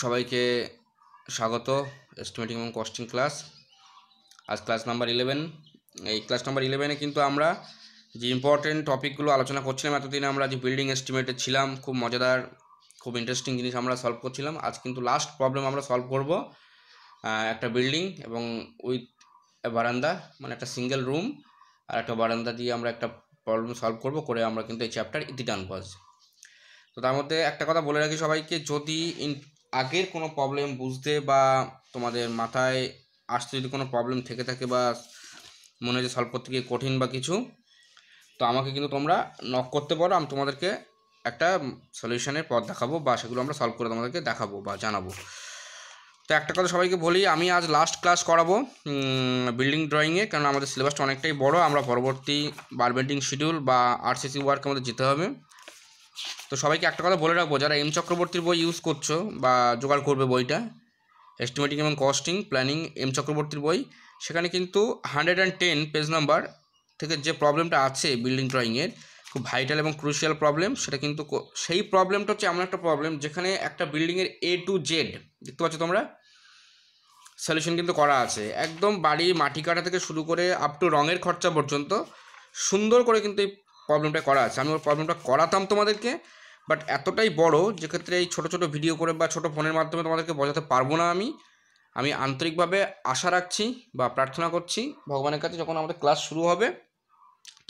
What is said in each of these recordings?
সবাইকে স্বাগত এস্টিমেটিং এবং কস্টিং ক্লাস আজ ক্লাস নাম্বার ইলেভেন এই ক্লাস নাম্বার ইলেভেনে কিন্তু আমরা যে ইম্পর্টেন্ট টপিকগুলো আলোচনা করছিলাম এতদিন আমরা যে বিল্ডিং এস্টিমেটে ছিলাম খুব মজাদার খুব ইন্টারেস্টিং জিনিস আমরা সলভ করছিলাম আজ কিন্তু লাস্ট প্রবলেম আমরা সলভ করব একটা বিল্ডিং এবং উইথ বারান্দা মানে একটা সিঙ্গেল রুম আর একটা বারান্দা দিয়ে আমরা একটা প্রবলেম সলভ করব করে আমরা কিন্তু এই চ্যাপ্টার ইতি ডান করছি তো তার মধ্যে একটা কথা বলে রাখি সবাইকে যদি আগের কোনো প্রবলেম বুঝতে বা তোমাদের মাথায় আসতে যদি কোনো প্রবলেম থেকে থাকে বা মনে হয় যে সলভ করতে গিয়ে কঠিন বা কিছু তো আমাকে কিন্তু তোমরা নক করতে পারো আমি তোমাদেরকে একটা সলিউশনের পথ দেখাবো বা সেগুলো আমরা সলভ করে তোমাদেরকে দেখাবো বা জানাবো তো একটা কথা সবাইকে বলি আমি আজ লাস্ট ক্লাস করাবো বিল্ডিং ড্রয়িংয়ে কারণ আমাদের সিলেবাসটা অনেকটাই বড় আমরা পরবর্তী বারবেন্টিং শিডিউল বা আর আরসিসি ওয়ার্কে আমাদের যেতে হবে তো সবাইকে একটা কথা বলে রাখবো যারা এম চক্রবর্তীর বই ইউজ করছো বা জোগাড় করবে বইটা এস্টিমেটিং এবং কস্টিং প্ল্যানিং এম চক্রবর্তীর বই সেখানে কিন্তু hundred and ten page number থেকে যে প্রবলেমটা আছে বিল্ডিং ড্রয়িংয়ের খুব ভাইটাল এবং ক্রুশিয়াল প্রবলেম সেটা কিন্তু সেই প্রবলেমটা হচ্ছে এমন একটা প্রবলেম যেখানে একটা বিল্ডিংয়ের এ টু জেড দেখতে পাচ্ছ তোমরা সলিউশন কিন্তু করা আছে একদম বাড়ি মাটি কাটা থেকে শুরু করে আপ টু রঙের খরচা পর্যন্ত সুন্দর করে কিন্তু এই প্রবলেমটা করা আছে আমি ওর প্রবলেমটা করাতাম তোমাদেরকে বাট এতটাই বড় যে ক্ষেত্রে এই ছোটো ছোটো ভিডিও করে বা ছোটো ফোনের মাধ্যমে তোমাদেরকে বোঝাতে পারবো না আমি আমি আন্তরিকভাবে আশা রাখছি বা প্রার্থনা করছি ভগবানের কাছে যখন আমাদের ক্লাস শুরু হবে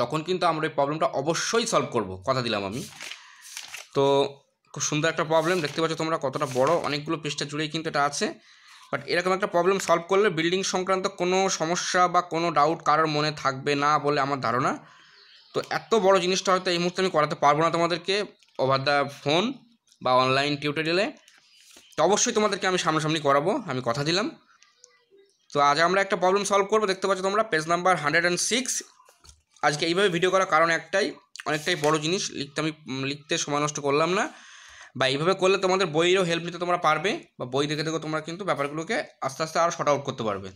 তখন কিন্তু আমরা এই প্রবলেমটা অবশ্যই সলভ করব কথা দিলাম আমি তো খুব সুন্দর একটা প্রবলেম দেখতে পাচ্ছ তোমরা কতটা বড় অনেকগুলো পৃষ্ঠা জুড়েই কিন্তু এটা আছে বাট এরকম একটা প্রবলেম সলভ করলে বিল্ডিং সংক্রান্ত কোনো সমস্যা বা কোনো ডাউট কারোর মনে থাকবে না বলে আমার ধারণা তো এত বড় জিনিসটা হয়তো এই মুহূর্তে আমি করাতে পারবো না তোমাদেরকে ওভার দ্য ফোন বা অনলাইন টিউটোরিয়ালে তো অবশ্যই তোমাদেরকে আমি সামনাসামনি করাবো আমি কথা দিলাম তো আজ আমরা একটা প্রবলেম সলভ করবো দেখতে পাচ্ছ তোমরা page number hundred and six আজকে এইভাবে ভিডিও করার কারণ একটাই অনেকটাই বড় জিনিস লিখতে আমি লিখতে সময় নষ্ট করলাম না বা এইভাবে করলে তোমাদের বইয়েরও হেল্প নিতে তোমরা পারবে বা বই দেখে দেখে তোমরা কিন্তু ব্যাপারগুলোকে আস্তে আস্তে আরও শর্ট আউট করতে পারবে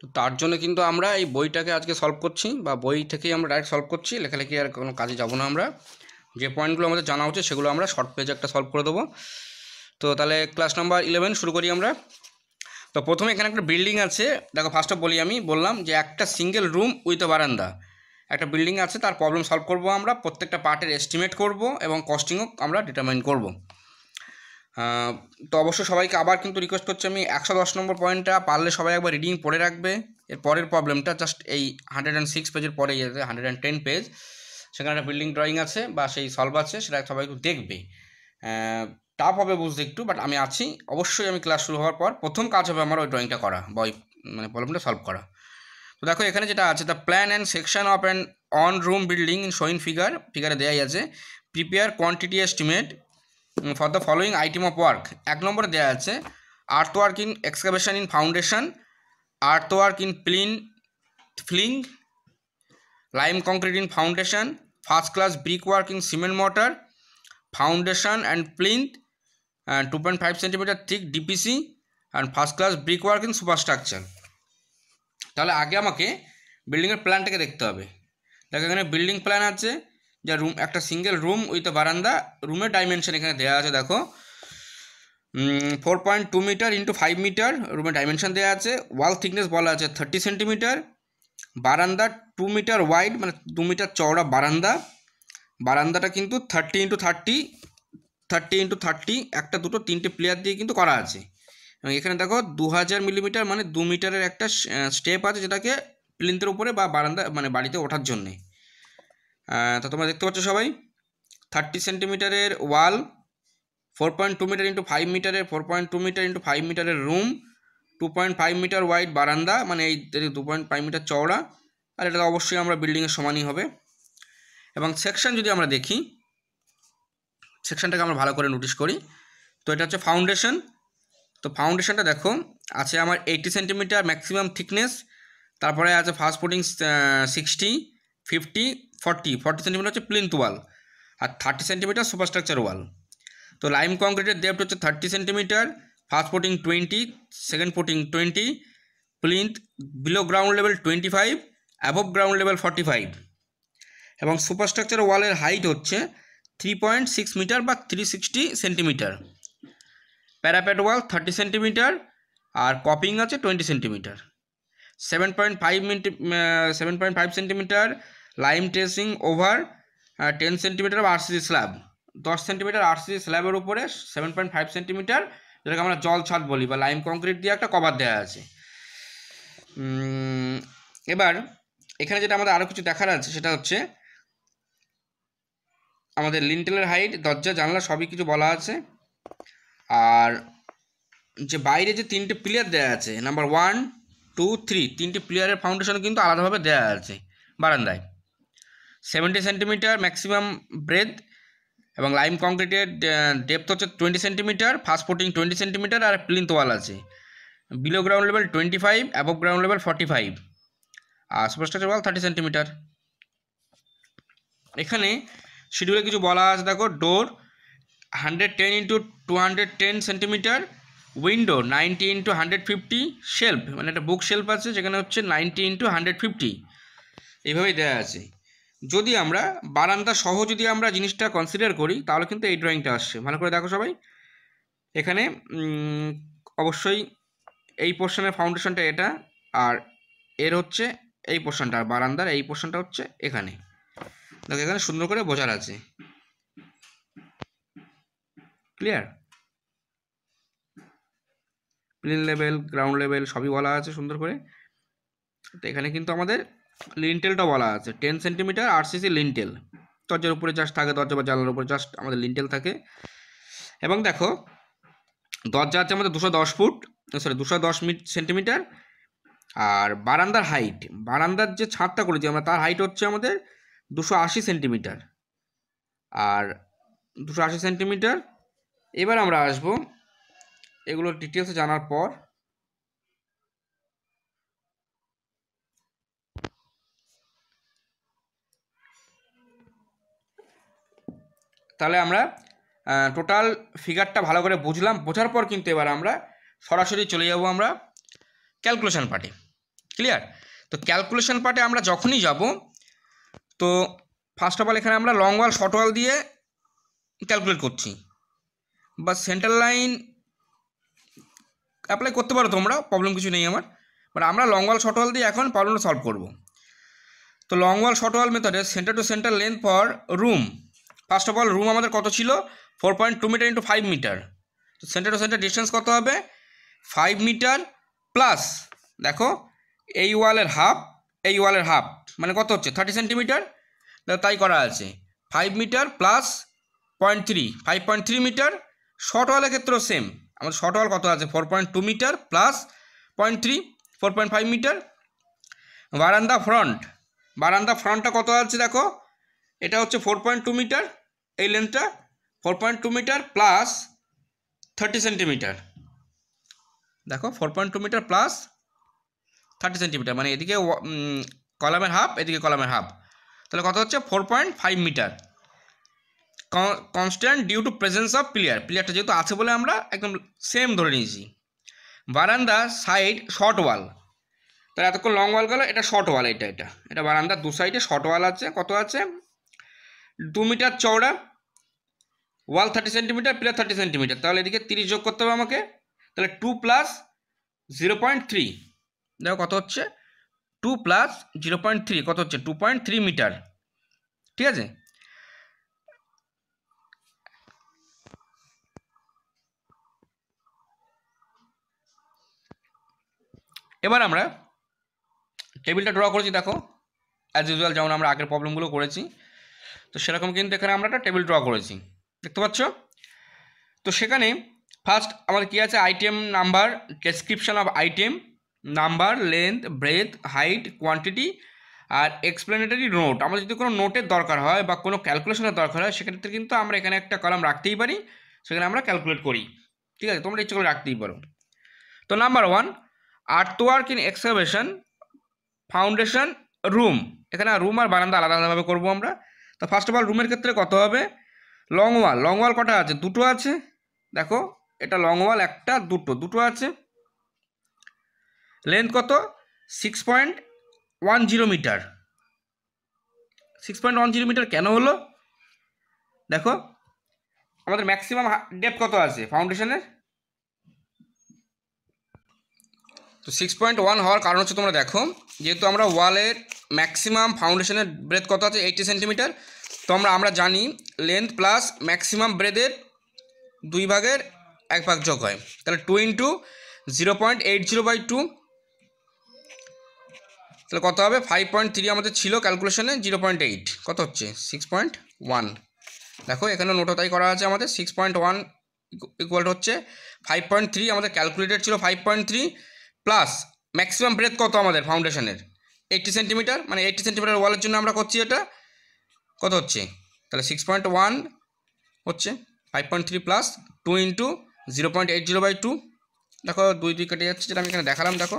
তো তার জন্য কিন্তু আমরা এই বইটাকে আজকে সলভ করছি বা বই থেকেই আমরা ডাইরেক্ট সলভ করছি লেখালেখি আর কোনো কাজে যাব না আমরা যে পয়েন্টগুলো আমাদের জানা হচ্ছে সেগুলো আমরা শর্ট পেজে একটা সলভ করে দেবো তো তাহলে ক্লাস নাম্বার ইলেভেন শুরু করি আমরা তো প্রথমে এখানে একটা বিল্ডিং আছে দেখো ফার্স্টে বলি আমি বললাম যে একটা সিঙ্গেল রুম উইথ এ বারান্দা একটা বিল্ডিং আছে তার প্রবলেম সলভ করব আমরা প্রত্যেকটা পার্টের এস্টিমেট করব এবং কস্টিংও আমরা ডিটারমাইন করব তো অবশ্য সবাইকে আবার কিন্তু রিকোয়েস্ট করছি আমি একশো দশ নম্বর পয়েন্টটা পারলে সবাই একবার রিডিং পড়ে রাখবে এর পরের প্রবলেমটা জাস্ট এই হান্ড্রেড অ্যান্ড সিক্স পেজের পরে আছে হান্ড্রেড অ্যান্ড টেন পেজ সেখানে একটা বিল্ডিং ড্রয়িং আছে বা সেই সলভ আছে সেটা সবাই একটু দেখবে টাফ হবে বুঝতে একটু বাট আমি আছি অবশ্যই আমি ক্লাস শুরু হওয়ার পর প্রথম কাজ হবে আমার ওই ড্রয়িংটা করা বা ওই মানে প্রবলেমটা সলভ করা তো দেখো এখানে যেটা আছে the plan and section of and on room building in shown figure ফিগারে দেওয়াই আছে prepare quantity estimate for the following item of work এক নম্বরে দেওয়া আছে earth work in excavation in foundation earth work in plinth filling lime concrete in foundation first class brick work in cement mortar foundation and plinth two point five centimetre thick DPC and first class brick work in superstructure তাহলে আগে আমাকে বিল্ডিংয়ের প্ল্যানটাকে দেখতে হবে দেখো এখানে building plan আছে যা রুম একটা সিঙ্গেল রুম উইথ বারান্দা রুমের ডাইমেনশন এখানে দেওয়া আছে দেখো four point two metre into five metre রুমের ডাইমেনশন দেওয়া আছে ওয়াল থিকনেস বলা আছে থার্টি সেন্টিমিটার বারান্দা টু মিটার ওয়াইড মানে দু মিটার চওড়া বারান্দা বারান্দাটা কিন্তু thirty into thirty thirty into thirty একটা দুটো তিনটে প্লেয়ার দিয়ে কিন্তু করা আছে এবং এখানে দেখো দু হাজার মিলিমিটার মানে দু মিটারের একটা স্টেপ আছে যেটাকে প্লিন্থের উপরে বা বারান্দা মানে বাড়িতে ওঠার জন্যে তো তোমরা দেখতে পাচ্ছ সবাই থার্টি সেন্টিমিটারের wall four point two metre into five মিটারের four point two metre into five মিটারের room two point five metre wide বারান্দা মানে এই দু পয়েন্ট ফাইভ মিটার চওড়া আর এটা অবশ্যই আমরা বিল্ডিংয়ের সমানই হবে এবং সেকশন যদি আমরা দেখি সেকশনটাকে আমরা ভালো করে নোটিশ করি তো এটা হচ্ছে ফাউন্ডেশন তো ফাউন্ডেশনটা দেখো আছে আমার এইটি সেন্টিমিটার ম্যাক্সিমাম থিকনেস তারপরে আছে first footing sixty fifty forty forty centimetre হচ্ছে প্লিন্থ ওয়াল আর থার্টি সেন্টিমিটার সুপারস্ট্রাকচার ওয়াল তো লাইম কংক্রিটের ডেপ্ট হচ্ছে thirty centimetre first footing twenty second footing twenty plinth below ground level twenty five above ground level forty five এবং superstructure ওয়ালের height হচ্ছে three point six metre বা three sixty centimetre parapet wall thirty centimetre আর coping আছে twenty centimetre seven point five মিটি seven point five centimetre lime terracing over ten centimetre বা RCC slab দশ centimetre RCC স্ল্যাবের উপরে seven point five centimetre যেটাকে আমরা জল ছাদ বলি বা লাইম কংক্রিট দিয়ে একটা কভার দেওয়া আছে এবার এখানে যেটা আমাদের আরও কিছু দেখার আছে সেটা হচ্ছে আমাদের লিন্টেলের হাইট দরজা জানলা সবই কিছু বলা আছে আর যে বাইরে যে তিনটে প্লেয়ার দেওয়া আছে নাম্বার ওয়ান টু থ্রি তিনটে প্লেয়ারের ফাউন্ডেশন কিন্তু আলাদাভাবে দেওয়া আছে বারান্দায় সেভেন্টি সেন্টিমিটার ম্যাক্সিমাম ব্রেথ এবং লাইম কংক্রিটের ডেপথ হচ্ছে twenty centimetre first footing twenty centimetre আর প্লিন্থ ওয়াল আছে below ground level twenty five above ground level forty five আর সুপারস্ট্রাকচার ওয়াল থার্টি সেন্টিমিটার এখানে শিডিউলে কিছু বলা আছে দেখো door hundred ten into two hundred ten centimetre window ninety into hundred fifty shelf মানে একটা বুক শেলফ আছে যেখানে হচ্ছে নাইনটি ইন্টু হান্ড্রেড ফিফটি এইভাবেই দেওয়া আছে যদি আমরা বারান্দা সহ যদি আমরা জিনিসটা কনসিডার করি তাহলে কিন্তু এই ড্রয়িংটা আসছে ভালো করে দেখো সবাই এখানে অবশ্যই এই পোর্শনের ফাউন্ডেশনটা এটা আর এর হচ্ছে এই পোর্শনটা আর বারান্দার এই পোর্শনটা হচ্ছে এখানে দেখো এখানে সুন্দর করে বোঝার আছে clear plane level ground level সবই বলা আছে সুন্দর করে তো এখানে কিন্তু আমাদের লিন্টেলটা বলা আছে ten centimetre RCC lintel দরজার উপরে জাস্ট থাকে দরজা বা জানলার উপরে জাস্ট আমাদের লিন্টেল থাকে এবং দেখো দরজা আছে আমাদের দুশো দশ ফুট সরি দুশো দশ মিট সেন্টিমিটার আর বারান্দার হাইট বারান্দার যে ছাদটা করেছি আমরা তার হাইট হচ্ছে আমাদের দুশো আশি সেন্টিমিটার আর দুশো আশি সেন্টিমিটার এবার আমরা আসবো এগুলো ডিটেলসে জানার পর তাহলে আমরা টোটাল ফিগারটা ভালো করে বুঝলাম বোঝার পর কিন্তু এবার আমরা সরাসরি চলে যাব আমরা ক্যালকুলেশন পার্টে ক্লিয়ার তো ক্যালকুলেশন পার্টে আমরা যখনই যাব তো ফার্স্ট অফ অল এখানে আমরা লং ওয়াল শর্ট ওয়াল দিয়ে ক্যালকুলেট করছি বা সেন্টার লাইন অ্যাপ্লাই করতে পারো তোমরা প্রবলেম কিছু নেই আমার বাট আমরা লং ওয়াল শর্ট ওয়াল দিয়ে এখন প্রবলেমটা সলভ করব তো লং ওয়াল শর্ট ওয়াল মেথডে centre to centre length for room first of all room আমাদের কত ছিল four point two metre into five metre তো সেন্টার টু সেন্টার ডিস্টেন্স কত হবে ফাইভ মিটার প্লাস দেখো এই ওয়ালের হাফ এই ওয়ালের হাফ মানে কত হচ্ছে থার্টি সেন্টিমিটার তাই করা আছে five metre plus point three five point three metre short ওয়ালের ক্ষেত্রেও সেম আমাদের শর্ট ওয়াল কত আছে four point two metre plus point three four point five metre বারান্দা ফ্রন্ট বারান্দা ফ্রন্টটা কত আছে দেখো এটা হচ্ছে ফোর পয়েন্ট টু মিটার এই লেন্থটা four point two metre plus thirty centimetre দেখো four point two metre plus thirty centimetre মানে এদিকে কলামের হাফ এদিকে কলামের হাফ তাহলে কত হচ্ছে four point five metre constant due to presence of player প্লেয়ারটা যেহেতু আছে বলে আমরা একদম সেম ধরে নিয়েছি বারান্দা সাইড শর্ট ওয়াল তাহলে এতক্ষণ লং ওয়াল গেল এটা শর্ট ওয়াল এটা এটা এটা বারান্দা দু সাইডে শর্ট ওয়াল আছে কত আছে দু মিটার চওড়া wall thirty centimetre pillar thirty centimetre তাহলে এদিকে তিরিশ যোগ করতে হবে আমাকে তাহলে two plus zero point three দেখো কত হচ্ছে two plus zero point three কত হচ্ছে টু পয়েন্ট থ্রি মিটার ঠিক আছে এবার আমরা টেবিলটা ড্র করেছি দেখো অ্যাজ ইউজুয়াল যেমন আমরা আগের প্রবলেমগুলো করেছি তো সেরকম কিন্তু এখানে আমরা একটা টেবিল ড্র করেছি দেখতে পাচ্ছ তো সেখানে ফার্স্ট আমার কি আছে item number description of item number length breadth height quantity আর এক্সপ্লেনেটারি নোট আমাদের যদি কোনো নোটের দরকার হয় বা কোনো ক্যালকুলেশনের দরকার হয় সেক্ষেত্রে কিন্তু আমরা এখানে একটা কলাম রাখতেই পারি সেখানে আমরা ক্যালকুলেট করি ঠিক আছে তোমরা ইচ্ছে করে রাখতেই পারো তো number one earthwork in excavation foundation room এখানে রুম আর বারান্দা আলাদা আলাদাভাবে করবো আমরা তা ফার্স্ট অফ অল রুমের ক্ষেত্রে কত হবে লং ওয়াল লং ওয়াল কটা আছে দুটো আছে দেখো এটা লং ওয়াল একটা দুটো দুটো আছে লেন্থ কত six point one zero metre six point one zero metre কেন হলো দেখো আমাদের ম্যাক্সিমাম ডেপ কত আছে ফাউন্ডেশনের তো সিক্স পয়েন্ট ওয়ান হওয়ার কারণ হচ্ছে তোমরা দেখো যেহেতু আমরা ওয়ালের ম্যাক্সিমাম ফাউন্ডেশনের ব্রেথ কত আছে এইটি সেন্টিমিটার তো আমরা আমরা জানি লেন্থ প্লাস ম্যাক্সিমাম ব্রেথের দুই ভাগের এক ভাগ যোগ হয় তাহলে two into zero point eight zero by two তাহলে কত হবে ফাইভ পয়েন্ট থ্রি আমাদের ছিল ক্যালকুলেশনে জিরো পয়েন্ট এইট কত হচ্ছে সিক্স পয়েন্ট ওয়ান দেখো এখানে নোটো তাই করা আছে আমাদের সিক্স পয়েন্ট ওয়ান ইকুয়াল হচ্ছে ফাইভ পয়েন্ট থ্রি আমাদের ক্যালকুলেটেড ছিল five point three plus maximum breadth কত আমাদের ফাউন্ডেশনের এইটটি সেন্টিমিটার মানে এইটটি সেন্টিমিটার ওয়ালের জন্য আমরা করছি এটা কত হচ্ছে তাহলে সিক্স পয়েন্ট ওয়ান হচ্ছে five point three plus two into zero point eight zero by two দেখো দুই দুই কেটে যাচ্ছে যেটা আমি এখানে দেখালাম দেখো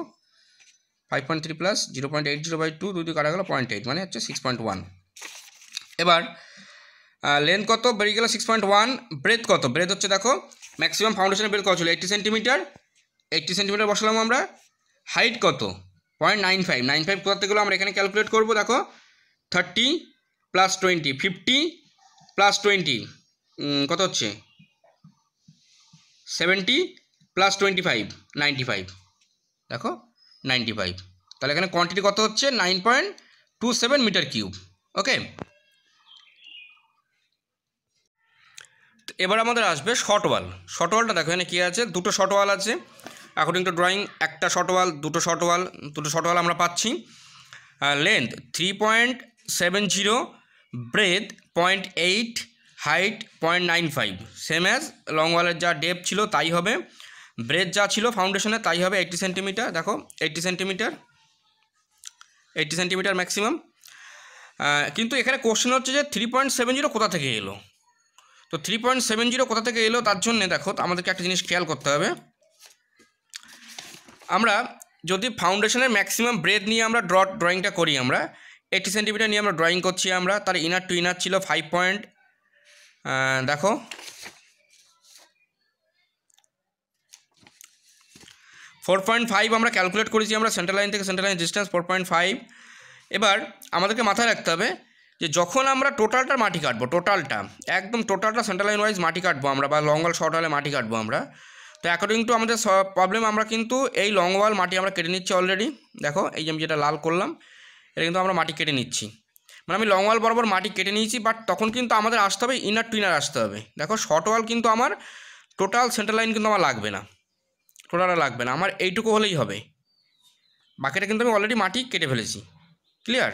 five point three plus zero point eight zero by two দুই দুই কাটা গেলো পয়েন্ট এইট মানে হচ্ছে সিক্স পয়েন্ট ওয়ান এবার লেন্থ কত বেরিয়ে গেল সিক্স পয়েন্ট ওয়ান ব্রেথ কত ব্রেথ হচ্ছে দেখো ম্যাক্সিমাম ফাউন্ডেশনের ব্রেথ কত ছিল এইটটি সেন্টিমিটার এইটটি সেন্টিমিটার বসালাম আমরা হাইট কত point nine five nine five কোথা থেকে আমরা এখানে ক্যালকুলেট করবো দেখো thirty plus twenty fifty plus twenty কত হচ্ছে seventy plus twenty five ninety five দেখো নাইনটি ফাইভ তাহলে এখানে কোয়ান্টিটি কত হচ্ছে nine point two seven metre cube okay এবার আমাদের আসবে শর্ট ওয়াল শর্ট ওয়ালটা দেখো এখানে কী আছে দুটো শর্ট ওয়াল আছে অ্যাকর্ডিং টু ড্রয়িং একটা শর্ট ওয়াল দুটো শর্ট ওয়াল দুটো শর্ট ওয়াল আমরা পাচ্ছি length three point seven zero breadth point eight height point nine five same as long ওয়ালের যা ডেপ ছিল তাই হবে ব্রেথ যা ছিল ফাউন্ডেশনে তাই হবে এইটটি সেন্টিমিটার দেখো eighty centimetre eighty centimetre maximum কিন্তু এখানে কোশ্চেন হচ্ছে যে থ্রি পয়েন্ট সেভেন জিরো কোথা থেকে এলো তো থ্রি পয়েন্ট সেভেন জিরো কোথা থেকে এলো তার জন্যে দেখো আমাদেরকে একটা জিনিস খেয়াল করতে হবে আমরা যদি ফাউন্ডেশনের ম্যাক্সিমাম ব্রেথ নিয়ে আমরা ড্র ড্রয়িংটা করি আমরা এইটি সেন্টিমিটার নিয়ে আমরা ড্রয়িং করছি আমরা তার ইনার টু ইনার ছিল ফাইভ পয়েন্ট দেখো ফোর পয়েন্ট ফাইভ আমরা ক্যালকুলেট করেছি আমরা সেন্ট্রাল লাইন থেকে central line distance four point five এবার আমাদেরকে মাথায় রাখতে হবে যে যখন আমরা টোটালটা মাটি কাটবো টোটালটা একদম টোটালটা সেন্ট্রাল লাইন ওয়াইজ মাটি কাটবো আমরা বা লং শর্ট হলে মাটি কাটবো আমরা তো অ্যাকর্ডিং টু আমাদের প্রবলেম আমরা কিন্তু এই লং ওয়াল মাটি আমরা কেটে নিচ্ছি অলরেডি দেখো এই যে আমি যেটা লাল করলাম এটা কিন্তু আমরা মাটি কেটে নিচ্ছি মানে আমি লং ওয়াল বরাবর মাটি কেটে নিয়েছি বাট তখন কিন্তু আমাদের আসতে হবে ইনার টু ইনার আসতে হবে দেখো শর্ট ওয়াল কিন্তু আমার টোটাল সেন্টার লাইন কিন্তু আমার লাগবে না টোটাল লাগবে না আমার এইটুকু হলেই হবে বাকিটা কিন্তু আমি অলরেডি মাটি কেটে ফেলেছি ক্লিয়ার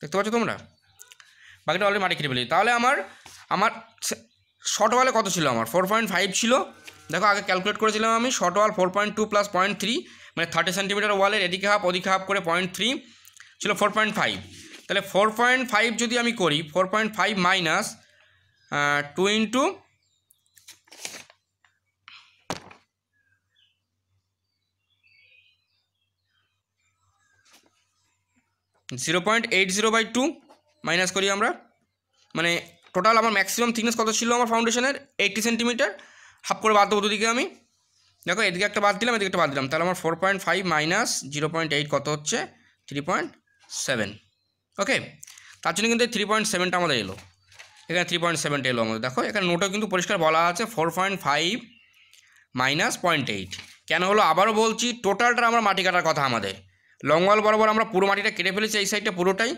দেখতে পাচ্ছ তোমরা বাকিটা অলরেডি মাটি কেটে ফেলেছি তাহলে আমার আমার শর্ট ওয়ালে কত ছিল আমার ফোর পয়েন্ট ফাইভ ছিল দেখো আগে ক্যালকুলেট করেছিলাম আমি short wall four point two plus point three মানে থার্টি সেন্টিমিটার ওয়ালের এদিকে হাফ ওদিকে হাফ করে পয়েন্ট থ্রি ছিল ফোর পয়েন্ট ফাইভ তাহলে ফোর পয়েন্ট ফাইভ যদি আমি করি four point five minus two into zero point eight zero by two minus করি আমরা মানে টোটাল আমার ম্যাক্সিমাম থিকনেস কত ছিল আমার ফাউন্ডেশনের এইটটি সেন্টিমিটার হাফ করে বাদ দেবো দুদিকে আমি দেখো এদিকে একটা বাদ দিলাম এদিকে একটা বাদ দিলাম তাহলে আমার four point five minus zero point eight কত হচ্ছে থ্রি পয়েন্ট সেভেন ওকে তার জন্য কিন্তু থ্রি পয়েন্ট সেভেনটা আমাদের এলো এখানে থ্রি পয়েন্ট সেভেনটা এলো আমাদের দেখো এখানে নোটও কিন্তু পরিষ্কার বলা আছে four point five minus point eight কেন হলো আবারও বলছি টোটালটা আমরা মাটি কাটার কথা আমাদের লঙ্গল বরাবর আমরা পুরো মাটিটা কেটে ফেলেছি এই সাইডটা পুরোটাই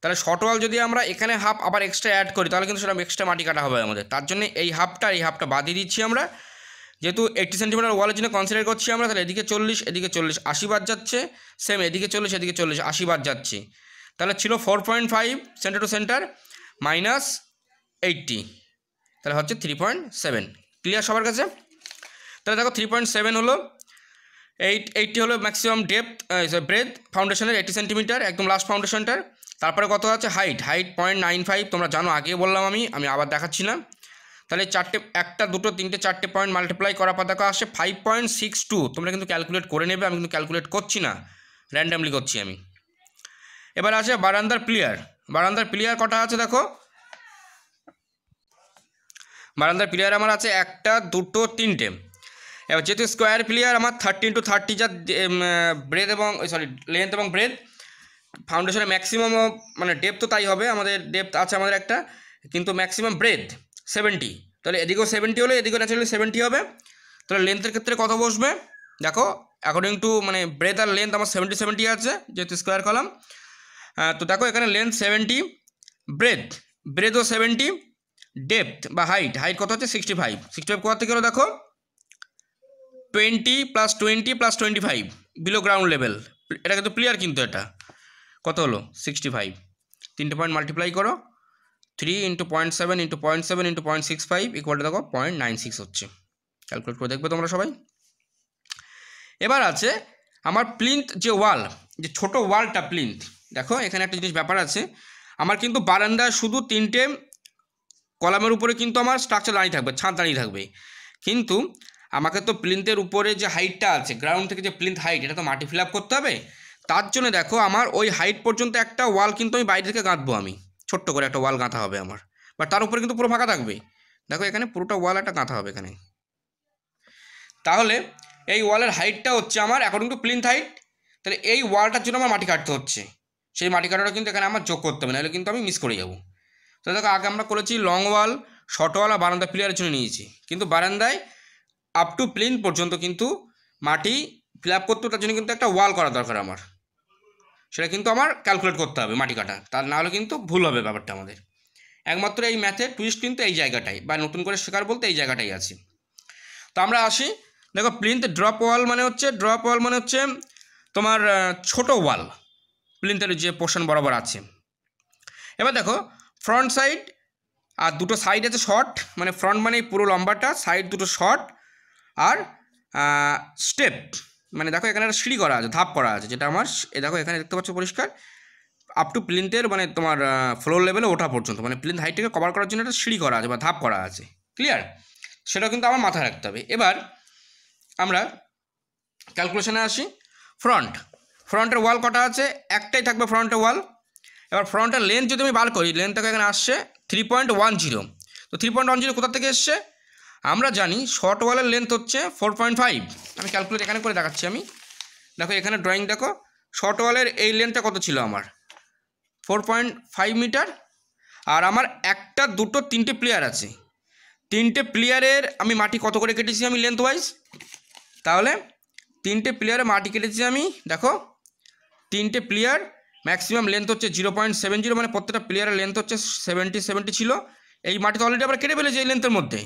তাহলে শর্ট ওয়াল যদি আমরা এখানে হাফ আবার এক্সট্রা অ্যাড করি তাহলে কিন্তু সেটা এক্সট্রা মাটি কাটা হবে আমাদের তার জন্য এই হাফটা এই হাফটা বাদিয়ে দিচ্ছি আমরা যেহেতু এইটি সেন্টিমিটার ওয়ালের জন্য কনসিডার করছি আমরা তাহলে এদিকে চল্লিশ এদিকে চল্লিশ আশি বাদ যাচ্ছে সেম এদিকে চল্লিশ এদিকে চল্লিশ আশি বাদ যাচ্ছে তাহলে ছিল four point five centre to centre minus eighty তাহলে হচ্ছে থ্রি পয়েন্ট সেভেন ক্লিয়ার সবার কাছে তাহলে দেখো থ্রি পয়েন্ট সেভেন হলো এইট এইটটি হলো ম্যাক্সিমাম ডেপথ ব্রেথ ফাউন্ডেশনের এইটি সেন্টিমিটার একদম লাস্ট ফাউন্ডেশনটার তারপরে কত আছে height height point nine five তোমরা জানো আগে বললাম আমি আমি আবার দেখাচ্ছি না তাহলে চারটে একটা দুটো তিনটে চারটে পয়েন্ট মাল্টিপ্লাই করা দেখো আসে ফাইভ পয়েন্ট সিক্স টু তোমরা কিন্তু ক্যালকুলেট করে নেবে আমি কিন্তু ক্যালকুলেট করছি না র্যান্ডামলি করছি আমি এবার আছে বারান্দার প্লেয়ার বারান্দার প্লেয়ার কটা আছে দেখো বারান্দার প্লেয়ার আমার আছে একটা দুটো তিনটে এবার যেহেতু স্কোয়ার প্লেয়ার আমার থার্টিন টু থার্টি যা ব্রেথ এবং সরি লেন্থ এবং ব্রেথ ফাউন্ডেশনে ম্যাক্সিমাম মানে ডেপ তো তাই হবে আমাদের ডেপথ আছে আমাদের একটা কিন্তু ম্যাক্সিমাম ব্রেথ সেভেন্টি তাহলে এদিকেও সেভেন্টি হলে এদিকেও ন্যাচারালি সেভেন্টি হবে তাহলে লেন্থের ক্ষেত্রে কত বসবে দেখো অ্যাকর্ডিং টু মানে ব্রেথ আর লেন্থ আমার সেভেন্টি সেভেন্টি আছে যেহেতু স্কোয়ার কলাম তো দেখো এখানে লেন্থ সেভেন্টি ব্রেথ ব্রেথও সেভেন্টি ডেপথ বা হাইট হাইট কত হচ্ছে সিক্সটি ফাইভ সিক্সটি ফাইভ কোথা থেকে হলো দেখো twenty plus twenty plus twenty five below ground level এটা কিন্তু প্লেয়ার কিন্তু এটা কত হলো সিক্সটি ফাইভ তিনটে পয়েন্ট মাল্টিপ্লাই করো three into point seven into point seven into point six five equal দেখো পয়েন্ট নাইন সিক্স হচ্ছে ক্যালকুলেট করে দেখবে তোমরা সবাই এবার আছে আমার প্লিন্থ যে ওয়াল যে ছোট ওয়ালটা প্লিন্থ দেখো এখানে একটা জিনিস ব্যাপার আছে আমার কিন্তু বারান্দা শুধু তিনটে কলামের উপরে কিন্তু আমার স্ট্রাকচার দাঁড়িয়ে থাকবে ছাদ দাঁড়িয়ে থাকবে কিন্তু আমাকে তো প্লিন্থের উপরে যে হাইটটা আছে গ্রাউন্ড থেকে যে প্লিন্থ হাইট এটা তো মাটি ফিল করতে হবে তার জন্য দেখো আমার ওই হাইট পর্যন্ত একটা ওয়াল কিন্তু আমি বাইরে থেকে গাঁথবো আমি ছোট্ট করে একটা ওয়াল গাঁথা হবে আমার বাট তার উপরে কিন্তু পুরো ফাঁকা থাকবে দেখো এখানে পুরোটা ওয়াল একটা গাঁথা হবে এখানে তাহলে এই ওয়ালের হাইটটা হচ্ছে আমার অ্যাকর্ডিং টু প্লিন হাইট তাহলে এই ওয়ালটার জন্য আমার মাটি কাটতে হচ্ছে সেই মাটি কাটাটা কিন্তু এখানে আমার যোগ করতে হবে নাহলে কিন্তু আমি মিস করে যাবো তো দেখো আগে আমরা করেছি লং ওয়াল শর্ট ওয়াল আর বারান্দা প্লেয়ারের জন্য নিয়েছি কিন্তু বারান্দায় আপ টু প্লিন পর্যন্ত কিন্তু মাটি ফিল আপ করতে তার জন্য কিন্তু একটা ওয়াল করা দরকার আমার সেটা কিন্তু আমার ক্যালকুলেট করতে হবে মাটি কাটা তার না হলে কিন্তু ভুল হবে ব্যাপারটা আমাদের একমাত্র এই ম্যাথে টুইস্ট কিন্তু এই জায়গাটাই বা নতুন করে শেখার বলতে এই জায়গাটাই আছে তো আমরা আসি দেখো প্লিন্থ ড্রপ ওয়াল মানে হচ্ছে ড্রপ ওয়াল মানে হচ্ছে তোমার ছোট ওয়াল প্লিন্থের যে পোর্শন বরাবর আছে এবার দেখো ফ্রন্ট সাইড আর দুটো সাইড আছে শর্ট মানে ফ্রন্ট মানে পুরো লম্বাটা সাইড দুটো শর্ট আর স্টেপ মানে দেখো এখানে একটা সিঁড়ি করা আছে ধাপ করা আছে যেটা আমার এ দেখো এখানে দেখতে পাচ্ছ পরিষ্কার আপ টু প্লিন্টের মানে তোমার ফ্লোর লেভেলে ওঠা পর্যন্ত মানে প্লিন হাইটটাকে কভার করার জন্য একটা সিঁড়ি করা আছে বা ধাপ করা আছে ক্লিয়ার সেটা কিন্তু আমার মাথায় রাখতে হবে এবার আমরা ক্যালকুলেশনে আসি ফ্রন্ট ফ্রন্টের ওয়াল কটা আছে একটাই থাকবে ফ্রন্টের ওয়াল এবার ফ্রন্টের লেন্থ যদি আমি বার করি লেন্থটাকে এখানে আসছে থ্রি পয়েন্ট ওয়ান জিরো তো থ্রি পয়েন্ট ওয়ান জিরো কোথা থেকে এসছে আমরা জানি শর্ট ওয়ালের লেন্থ হচ্ছে ফোর পয়েন্ট ফাইভ আমি ক্যালকুলেট এখানে করে দেখাচ্ছি আমি দেখো এখানে ড্রয়িং দেখো শর্ট ওয়ালের এই লেন্থটা কত ছিল আমার ফোর পয়েন্ট ফাইভ মিটার আর আমার একটা দুটো তিনটে প্লেয়ার আছে তিনটে প্লেয়ারের আমি মাটি কত করে কেটেছি আমি লেন্থ ওয়াইজ তাহলে তিনটে প্লেয়ারে মাটি কেটেছি আমি দেখো তিনটে প্লেয়ার ম্যাক্সিমাম লেন্থ হচ্ছে জিরো পয়েন্ট সেভেন জিরো মানে প্রত্যেকটা প্লেয়ারের লেন্থ হচ্ছে সেভেন্টি সেভেন্টি ছিল এই মাটি তো অলরেডি আবার কেটে ফেলেছে এই লেন্থের মধ্যে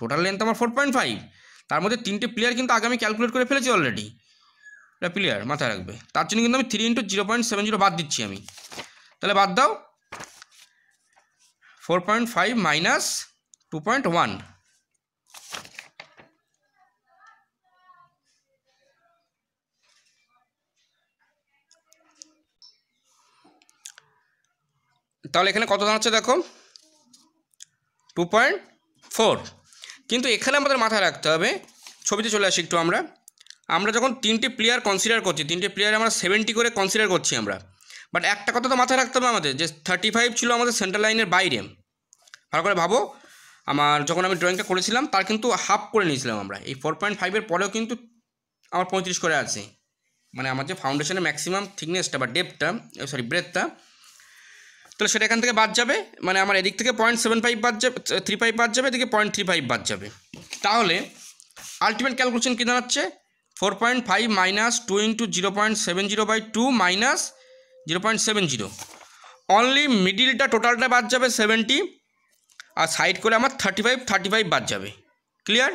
টোটাল লেন্থ আমার ফোর পয়েন্ট ফাইভ তার মধ্যে তিনটে প্লেয়ার কিন্তু আগে আমি ক্যালকুলেট করে ফেলেছি অলরেডি প্লেয়ার মাথায় রাখবে তার জন্য কিন্তু আমি three into zero point seven zero বাদ দিচ্ছি আমি তাহলে বাদ দাও four point five minus two point one তাহলে এখানে কত দাঁড়াচ্ছে দেখো টু পয়েন্ট ফোর কিন্তু এখানে আমাদের মাথায় রাখতে হবে ছবিতে চলে আসি একটু আমরা আমরা যখন তিনটে প্লেয়ার কনসিডার করছি তিনটে প্লেয়ার আমরা সেভেন্টি করে কনসিডার করছি আমরা বাট একটা কথা তো মাথায় রাখতে হবে আমাদের যে থার্টি ফাইভ ছিল আমাদের সেন্ট্রাল লাইনের বাইরে ভালো করে ভাবো আমার যখন আমি ড্রয়িংটা করেছিলাম তার কিন্তু হাফ করে নিয়েছিলাম আমরা এই ফোর পয়েন্ট ফাইভের পরেও কিন্তু আমার পঁয়ত্রিশ করে আছে মানে আমার যে ফাউন্ডেশনের ম্যাক্সিমাম থিকনেসটা বা ডেপটা সরি ব্রেথটা তাহলে সেটা এখান থেকে বাদ যাবে মানে আমার এদিক থেকে পয়েন্ট সেভেন ফাইভ বাদ যাবে থ্রি ফাইভ বাদ যাবে এদিকে পয়েন্ট থ্রি ফাইভ বাদ যাবে তাহলে আলটিমেট ক্যালকুলেশন কী দাঁড়াচ্ছে four point five minus two into zero point seven zero by two minus zero point seven zero only মিডিলটা টোটালটা বাদ যাবে সেভেন্টি আর সাইড করে আমার থার্টি ফাইভ থার্টি ফাইভ বাদ যাবে ক্লিয়ার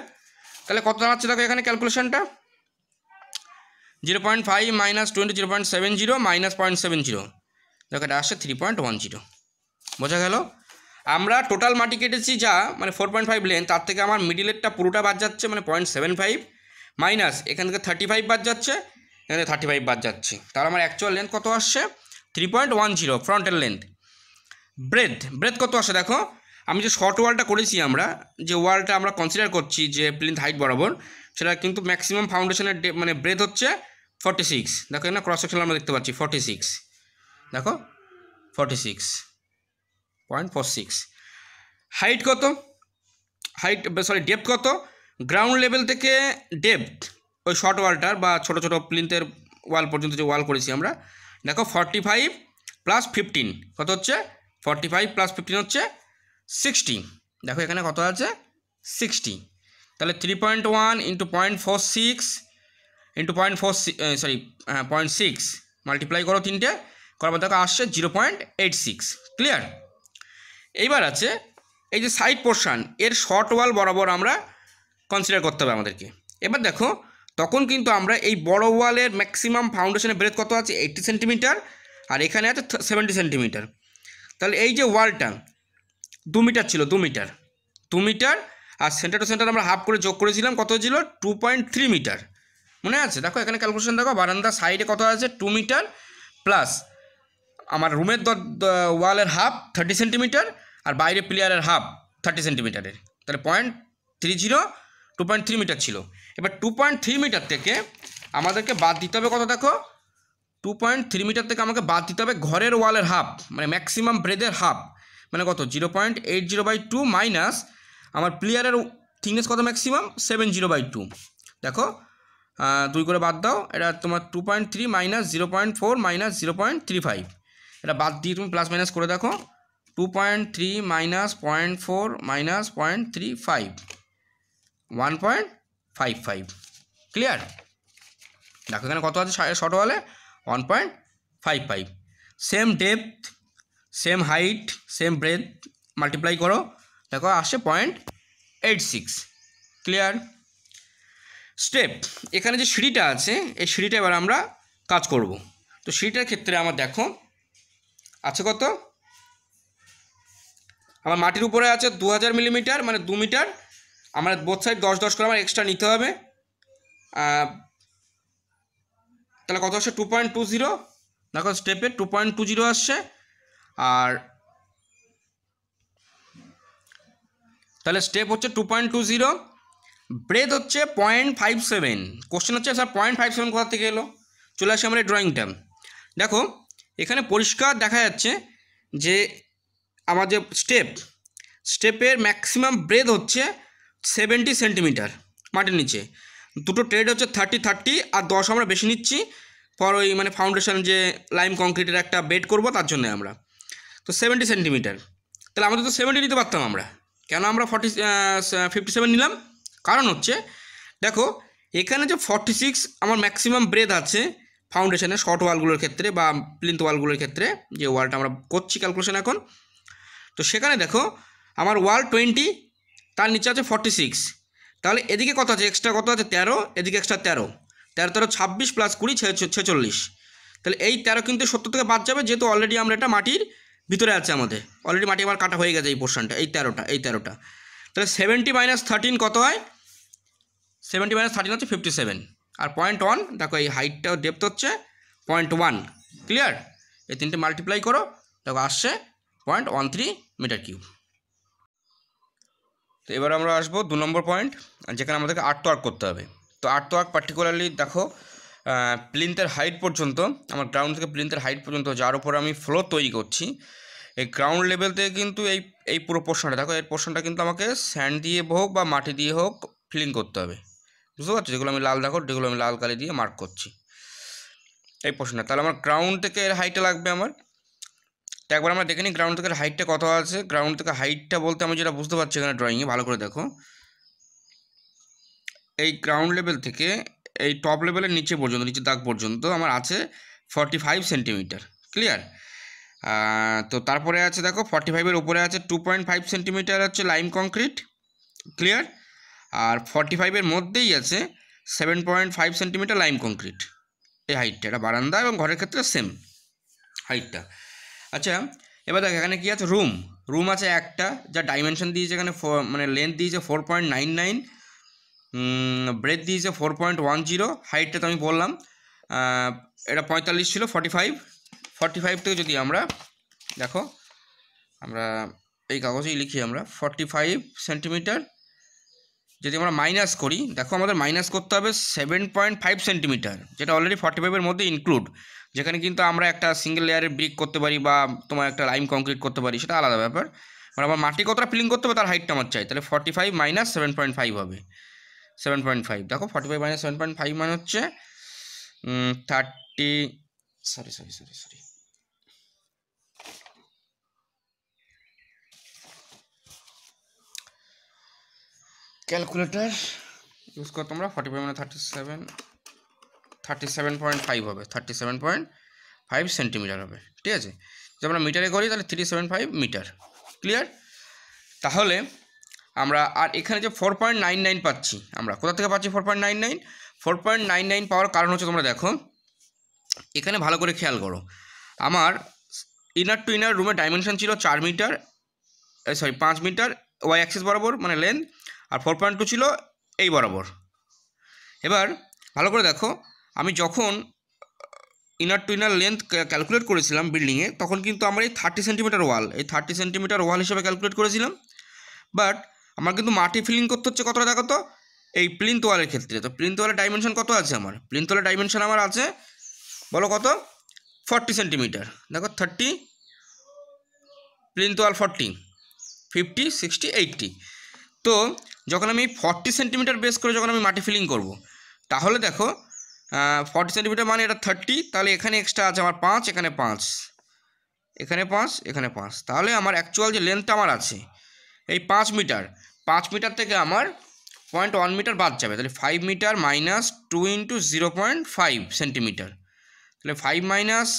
তাহলে কত দাঁড়াচ্ছে দেখো এখানে ক্যালকুলেশনটা zero point five minus twenty zero point seven zero minus point seven zero দেখো এটা আসছে থ্রি পয়েন্ট ওয়ান জিরো বোঝা গেল আমরা টোটাল মাটি কেটেছি যা মানে ফোর পয়েন্ট ফাইভ লেন তার থেকে আমার মিডিলেরটা পুরোটা বাদ যাচ্ছে মানে পয়েন্ট সেভেন ফাইভ মাইনাস এখান থেকে থার্টি ফাইভ বাদ যাচ্ছে এখান থেকে থার্টি ফাইভ বাদ যাচ্ছে তাহলে আমার অ্যাকচুয়াল লেন্থ কত আসছে থ্রি পয়েন্ট ওয়ান জিরো ফ্রন্টের লেন্থ ব্রেথ ব্রেথ কত আসে দেখো আমি যে শর্ট ওয়ালটা করেছি আমরা যে ওয়ালটা আমরা কনসিডার করছি যে প্লিন্থ হাইট বরাবর সেটা কিন্তু ম্যাক্সিমাম ফাউন্ডেশনের মানে ব্রেথ হচ্ছে ফর্টি সিক্স দেখো এখানে ক্রস সেকশন আমরা দেখতে পাচ্ছি ফর্টি সিক্স দেখো forty six point four six height কত হাইট সরি ডেপথ কত গ্রাউন্ড লেভেল থেকে ডেপথ ওই শর্ট ওয়ালটার বা ছোটো ছোটো প্লিন্থের ওয়াল পর্যন্ত যে ওয়াল করেছি আমরা দেখো ফর্টি ফাইভ প্লাস ফিফটিন কত হচ্ছে ফর্টি ফাইভ প্লাস ফিফটিন হচ্ছে সিক্সটি দেখো এখানে কত আছে সিক্সটি তাহলে three point one into point four six into point four sorry point six multiply করো তিনটে কর্মাধ্যক্ষ আসছে zero point eight six clear এইবার আছে এই যে সাইড পোর্শান এর শর্ট ওয়াল বরাবর আমরা কনসিডার করতে হবে আমাদেরকে এবার দেখো তখন কিন্তু আমরা এই বড় ওয়ালের ম্যাক্সিমাম ফাউন্ডেশনের ব্রেথ কত আছে এইটটি সেন্টিমিটার আর এখানে আছে সেভেন্টি সেন্টিমিটার তাহলে এই যে ওয়ালটা দু মিটার ছিল দু মিটার দু মিটার আর সেন্টার টু সেন্টার আমরা হাফ করে যোগ করেছিলাম কত ছিল টু পয়েন্ট থ্রি মিটার মনে আছে দেখো এখানে ক্যালকুলেশন দেখো বারান্দা সাইডে কত আছে টু মিটার প্লাস আমার রুমের দর ওয়ালের হাফ থার্টি সেন্টিমিটার আর বাইরে প্লেয়ারের হাফ থার্টি সেন্টিমিটারের তাহলে point three zero to point three metre ছিল এবার টু পয়েন্ট থ্রি মিটার থেকে আমাদেরকে বাদ দিতে হবে কত দেখো টু পয়েন্ট থ্রি মিটার থেকে আমাকে বাদ দিতে হবে ঘরের ওয়ালের হাফ মানে ম্যাক্সিমাম ব্রেদের হাফ মানে কত zero point eight zero by two minus আমার প্লেয়ারের থিকনেস কত maximum seven zero by two দেখো দুই করে বাদ দাও এটা তোমার two point three minus zero point four minus zero point three five এটা বাদ দিয়ে তুমি প্লাস মাইনাস করে দেখো two point three minus point four minus point three five one point five five clear দেখো এখানে কত আছে শর্ট ওয়ালে one point five five same depth same height same breadth multiply করো দেখো আসে point eight six clear step এখানে যে সিঁড়িটা আছে এই সিঁড়িটা এবার আমরা কাজ করব তো সিঁড়িটার ক্ষেত্রে আমার দেখো আছে কত আমার মাটির উপরে আছে দু হাজার মিলিমিটার মানে দু মিটার আমার বোধ সাইড দশ দশ করে আমার এক্সট্রা নিতে হবে তাহলে কত আসছে টু পয়েন্ট টু জিরো দেখো স্টেপে টু পয়েন্ট টু জিরো আসছে আর তাহলে স্টেপ হচ্ছে two point two zero breadth হচ্ছে পয়েন্ট ফাইভ সেভেন কোশ্চেন হচ্ছে স্যার পয়েন্ট ফাইভ সেভেন কোথা থেকে এলো চলে আসি আমার এই ড্রয়িংটা দেখো এখানে পরিষ্কার দেখা যাচ্ছে যে আমার যে স্টেপ স্টেপের ম্যাক্সিমাম ব্রেথ হচ্ছে সেভেন্টি সেন্টিমিটার মাটির নিচে দুটো ট্রেড হচ্ছে থার্টি থার্টি আর দশ আমরা বেশি নিচ্ছি পর ওই মানে ফাউন্ডেশন যে লাইম কংক্রিটের একটা বেড করব তার জন্য আমরা তো সেভেন্টি সেন্টিমিটার তাহলে আমাদের তো সেভেন্টি নিতে পারতাম আমরা কেন আমরা ফর্টি ফিফটি সেভেন নিলাম কারণ হচ্ছে দেখো এখানে যে ফর্টি সিক্স আমার ম্যাক্সিমাম ব্রেথ আছে ফাউন্ডেশনে শর্ট ওয়ালগুলোর ক্ষেত্রে বা প্লিন্থ ওয়ালগুলোর ক্ষেত্রে যে ওয়ালটা আমরা করছি ক্যালকুলেশন এখন তো সেখানে দেখো আমার ওয়াল টোয়েন্টি তার নিচে আছে ফর্টি সিক্স তাহলে এদিকে কত আছে এক্সট্রা কত আছে তেরো এদিকে এক্সট্রা তেরো তেরো তেরো ছাব্বিশ প্লাস কুড়ি ছেচল্লিশ তাহলে এই তেরো কিন্তু সত্তর থেকে বাদ যাবে যেহেতু অলরেডি আমরা এটা মাটির ভিতরে আছে আমাদের অলরেডি মাটি আমার কাটা হয়ে গেছে এই পোর্শনটা এই তেরোটা এই তেরোটা তাহলে সেভেন্টি মাইনাস থার্টিন কত হয় সেভেন্টি মাইনাস থার্টিন হচ্ছে ফিফটি সেভেন আর পয়েন্ট ওয়ান দেখো এই হাইটটাও ডেপথ হচ্ছে পয়েন্ট ওয়ান ক্লিয়ার এই তিনটে মাল্টিপ্লাই করো দেখো আসছে point one three metre cube তো এবার আমরা আসবো দু নম্বর পয়েন্ট যেখানে আমাদেরকে আর্টওয়ার্ক করতে হবে তো আর্টওয়ার্ক পার্টিকুলারলি দেখো প্লিন্থের হাইট পর্যন্ত আমার গ্রাউন্ড থেকে প্লিন্থের হাইট পর্যন্ত যার উপর আমি ফ্লোর তৈরি করছি এই গ্রাউন্ড লেভেল থেকে কিন্তু এই এই পুরো পোর্শনটা দেখো এর পোর্শনটা কিন্তু আমাকে স্যান্ড দিয়ে হোক বা মাটি দিয়ে হোক ফিলিং করতে হবে বুঝতে পারছো যেগুলো আমি লাল দেখো যেগুলো আমি লাল কালি দিয়ে মার্ক করছি এই প্রশ্নটা তাহলে আমার গ্রাউন্ড থেকে এর হাইটটা লাগবে আমার তো একবার আমরা দেখে নিই গ্রাউন্ড থেকে হাইটটা কত আছে গ্রাউন্ড থেকে হাইটটা বলতে আমি যেটা বুঝতে পারছি এখানে ড্রয়িংয়ে ভালো করে দেখো এই গ্রাউন্ড লেভেল থেকে এই টপ লেভেলের নিচে পর্যন্ত নিচে দাগ পর্যন্ত আমার আছে ফর্টি ফাইভ সেন্টিমিটার ক্লিয়ার তো তারপরে আছে দেখো ফর্টি ফাইভের উপরে আছে টু পয়েন্ট ফাইভ সেন্টিমিটার হচ্ছে লাইম কংক্রিট ক্লিয়ার আর ফর্টি ফাইভের মধ্যেই আছে seven point five centimetre lime concrete এই হাইটটা এটা বারান্দা এবং ঘরের ক্ষেত্রে সেম হাইটটা আচ্ছা এবার দেখ এখানে কী আছে রুম রুম আছে একটা যা ডাইমেনশন দিয়েছে এখানে মানে লেন্থ দিয়েছে four point nine nine breadth দিয়েছে ফোর পয়েন্ট ওয়ান জিরো হাইটটা তো আমি বললাম এটা পঁয়তাল্লিশ ছিল ফর্টি ফাইভ ফর্টি ফাইভ থেকে যদি আমরা দেখো আমরা এই কাগজেই লিখি আমরা ফর্টি ফাইভ সেন্টিমিটার যদি আমরা মাইনাস করি দেখো আমাদের মাইনাস করতে হবে সেভেন পয়েন্ট ফাইভ সেন্টিমিটার যেটা অলরেডি ফর্টি ফাইভের মধ্যে ইনক্লুড যেখানে কিন্তু আমরা একটা সিঙ্গেল লেয়ারের ব্রিক করতে পারি বা তোমার একটা লাইম কংক্রিট করতে পারি সেটা আলাদা ব্যাপার মানে আমার মাটি কতটা ফিলিং করতে হবে তার হাইটটা আমার চাই তাহলে forty five minus seven point five হবে সেভেন পয়েন্ট ফাইভ দেখো forty five minus seven point five মানে হচ্ছে thirty sorry sorry sorry sorry calculator use করো তোমরা ফর্টি ফাইভ মানে thirty seven thirty seven point five হবে thirty seven point five centimetre হবে ঠিক আছে যদি আমরা মিটারে করি তাহলে three seven five metre clear তাহলে আমরা আর এখানে যে ফোর পয়েন্ট নাইন নাইন পাচ্ছি আমরা কোথা থেকে পাচ্ছি four point nine nine four point nine nine পাওয়ার কারণ হচ্ছে তোমরা দেখো এখানে ভালো করে খেয়াল করো আমার ইনার টু ইনার রুমের ডাইমেনশন ছিল চার মিটার সরি পাঁচ মিটার ওয়াই অ্যাক্সিস বরাবর মানে লেন্থ আর ফোর পয়েন্ট ছিল এই বরাবর এবার ভালো করে দেখো আমি যখন inner to inner length calculate করেছিলাম বিল্ডিংয়ে তখন কিন্তু আমার এই থার্টি সেন্টিমিটার ওয়াল এই থার্টি সেন্টিমিটার ওয়াল হিসেবে ক্যালকুলেট করেছিলাম বাট আমার কিন্তু মাটি ফিলিং করতে হচ্ছে কতটা দেখো তো এই প্লিন্থ ওয়ালের ক্ষেত্রে তো প্লিন্থ ওয়ালের ডাইমেনশন কত আছে আমার প্লিন্থ ওয়ালের ডাইমেনশন আমার আছে বলো কত ফর্টি সেন্টিমিটার দেখো thirty plinth wall forty fifty sixty eighty তো যখন আমি ফর্টি সেন্টিমিটার বেস করে যখন আমি মাটি ফিলিং করব। তাহলে দেখো ফর্টি সেন্টিমিটার মানে এটা থার্টি তাহলে এখানে এক্সট্রা আছে আমার পাঁচ এখানে পাঁচ এখানে পাঁচ এখানে পাঁচ তাহলে আমার অ্যাকচুয়াল যে লেন্থটা আমার আছে এই পাঁচ মিটার পাঁচ মিটার থেকে আমার পয়েন্ট ওয়ান মিটার বাদ যাবে তাহলে five metre minus two into zero point five centimetre তাহলে ফাইভ মাইনাস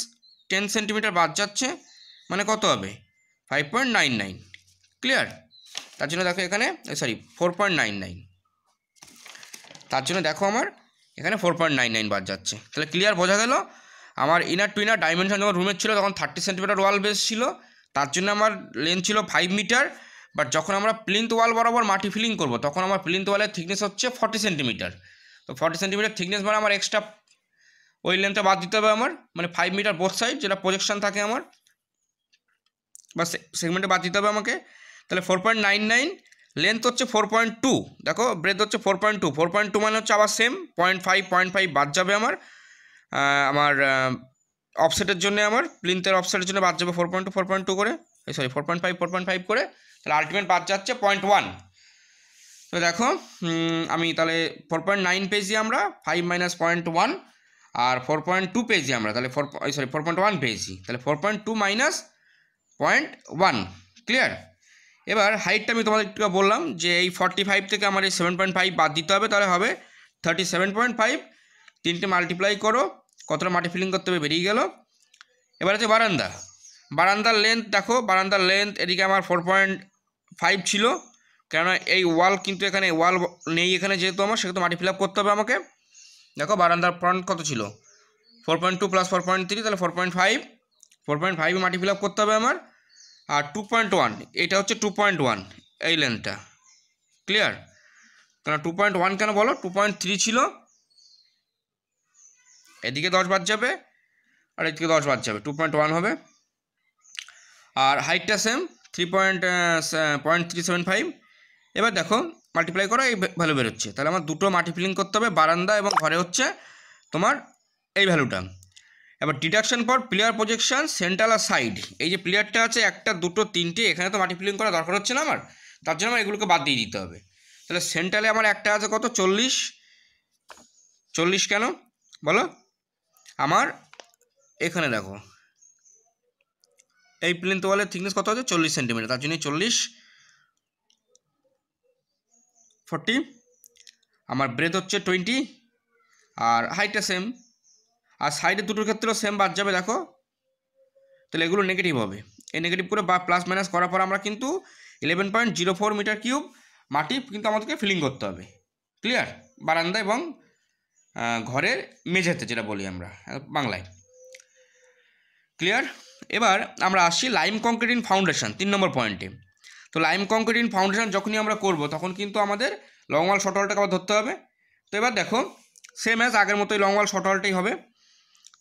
টেন সেন্টিমিটার বাদ যাচ্ছে মানে কত হবে five point nine nine clear তার জন্য দেখো এখানে sorry four point nine nine তার জন্য দেখো আমার এখানে ফোর পয়েন্ট নাইন নাইন বাদ যাচ্ছে তাহলে ক্লিয়ার বোঝা গেল আমার ইনার টু ইনার ডাইমেনশন যখন রুমের ছিল তখন থার্টি সেন্টিমিটার ওয়াল বেস ছিল তার জন্য আমার লেন্থ ছিল ফাইভ মিটার বাট যখন আমরা প্লিন্থ ওয়াল বরাবর মাটি ফিলিং করব তখন আমার প্লিন্থ ওয়ালের থিকনেস হচ্ছে ফর্টি সেন্টিমিটার তো ফর্টি সেন্টিমিটার থিকনেস মানে আমার এক্সট্রা ওই লেন্থটা বাদ দিতে হবে আমার মানে ফাইভ মিটার বোথ সাইড যেটা প্রজেকশন থাকে আমার বা সেগমেন্টে বাদ দিতে হবে আমাকে তাহলে four point nine nine length হচ্ছে ফোর পয়েন্ট টু দেখো ব্রেথ হচ্ছে four point two four point two মানে হচ্ছে আবার same point five point five বাদ যাবে আমার আমার অফসেটের জন্য আমার প্লিন্থের অফসেটের জন্য বাদ যাবে four point two four point two করে sorry four point five four point five করে তাহলে আলটিমেট বাদ যাচ্ছে পয়েন্ট ওয়ান তো দেখো আমি তাহলে ফোর পয়েন্ট নাইন পেয়েছি আমরা ফাইভ মাইনাস পয়েন্ট ওয়ান আর ফোর পয়েন্ট টু পেয়েছি আমরা তাহলে four sorry four point one পেয়েছি তাহলে four point two minus point one clear এবার হাইটটা আমি তোমাদের একটু বললাম যে এই ফর্টি ফাইভ থেকে আমার এই সেভেন পয়েন্ট ফাইভ বাদ দিতে হবে তাহলে হবে থার্টি সেভেন পয়েন্ট ফাইভ তিনটে মাল্টিপ্লাই করো কতটা মাটি ফিলিং করতে হবে বেরিয়ে গেল এবার হচ্ছে বারান্দা বারান্দার লেন্থ দেখো বারান্দার লেন্থ এদিকে আমার ফোর পয়েন্ট ফাইভ ছিল কেননা এই ওয়াল কিন্তু এখানে ওয়াল নেই এখানে যেহেতু আমার সেহেতু মাটি ফিল করতে হবে আমাকে দেখো বারান্দার পয়েন্ট কত ছিল four point two plus four point three তাহলে four point five four point five মাটি ফিল করতে হবে আমার আর টু পয়েন্ট ওয়ান এটা হচ্ছে টু পয়েন্ট ওয়ান এই লেন্থটা ক্লিয়ার কেন টু পয়েন্ট ওয়ান কেন বলো টু পয়েন্ট থ্রি ছিল এদিকে দশ বাদ যাবে আর এদিকে দশ বাদ যাবে টু পয়েন্ট ওয়ান হবে আর হাইটটা same three point point three seven five এবার দেখো মাল্টিপ্লাই করো এই ভ্যালু বেরোচ্ছে তাহলে আমার দুটো মাল্টিপ্লিং করতে হবে বারান্দা এবং ঘরে হচ্ছে তোমার এই ভ্যালুটা এবার ডিডাকশন পর প্লেয়ার প্রজেকশন সেন্ট্রাল আর সাইড এই যে প্লেয়ারটা আছে একটা দুটো তিনটে এখানে তো মাটি ফিলিং করা দরকার হচ্ছে না আমার তার জন্য আমার এগুলোকে বাদ দিয়ে দিতে হবে তাহলে সেন্ট্রালে আমার একটা আছে কত চল্লিশ চল্লিশ কেন বলো আমার এখানে দেখো এই প্লেন তোয়ালের থিকনেস কত আছে চল্লিশ সেন্টিমিটার তার জন্য চল্লিশ ফোরটি আমার ব্রেথ হচ্ছে টোয়েন্টি আর হাইটটা সেম আর সাইডে দুটোর ক্ষেত্রেও সেম বাদ যাবে দেখো তাহলে এগুলো নেগেটিভ হবে এই নেগেটিভ করে বা প্লাস মাইনাস করার পর আমরা কিন্তু eleven point zero four metre cube মাটি কিন্তু আমাদেরকে ফিলিং করতে হবে ক্লিয়ার বারান্দা এবং ঘরের মেঝেতে যেটা বলি আমরা বাংলায় ক্লিয়ার এবার আমরা আসছি লাইম কংক্রিট ইন ফাউন্ডেশন তিন নম্বর পয়েন্টে তো লাইম কংক্রিট ইন ফাউন্ডেশন যখনই আমরা করব তখন কিন্তু আমাদের লং ওয়াল শর্ট আবার ধরতে হবে তো এবার দেখো সেম অ্যাজ আগের মতোই লং ওয়াল শর্ট হবে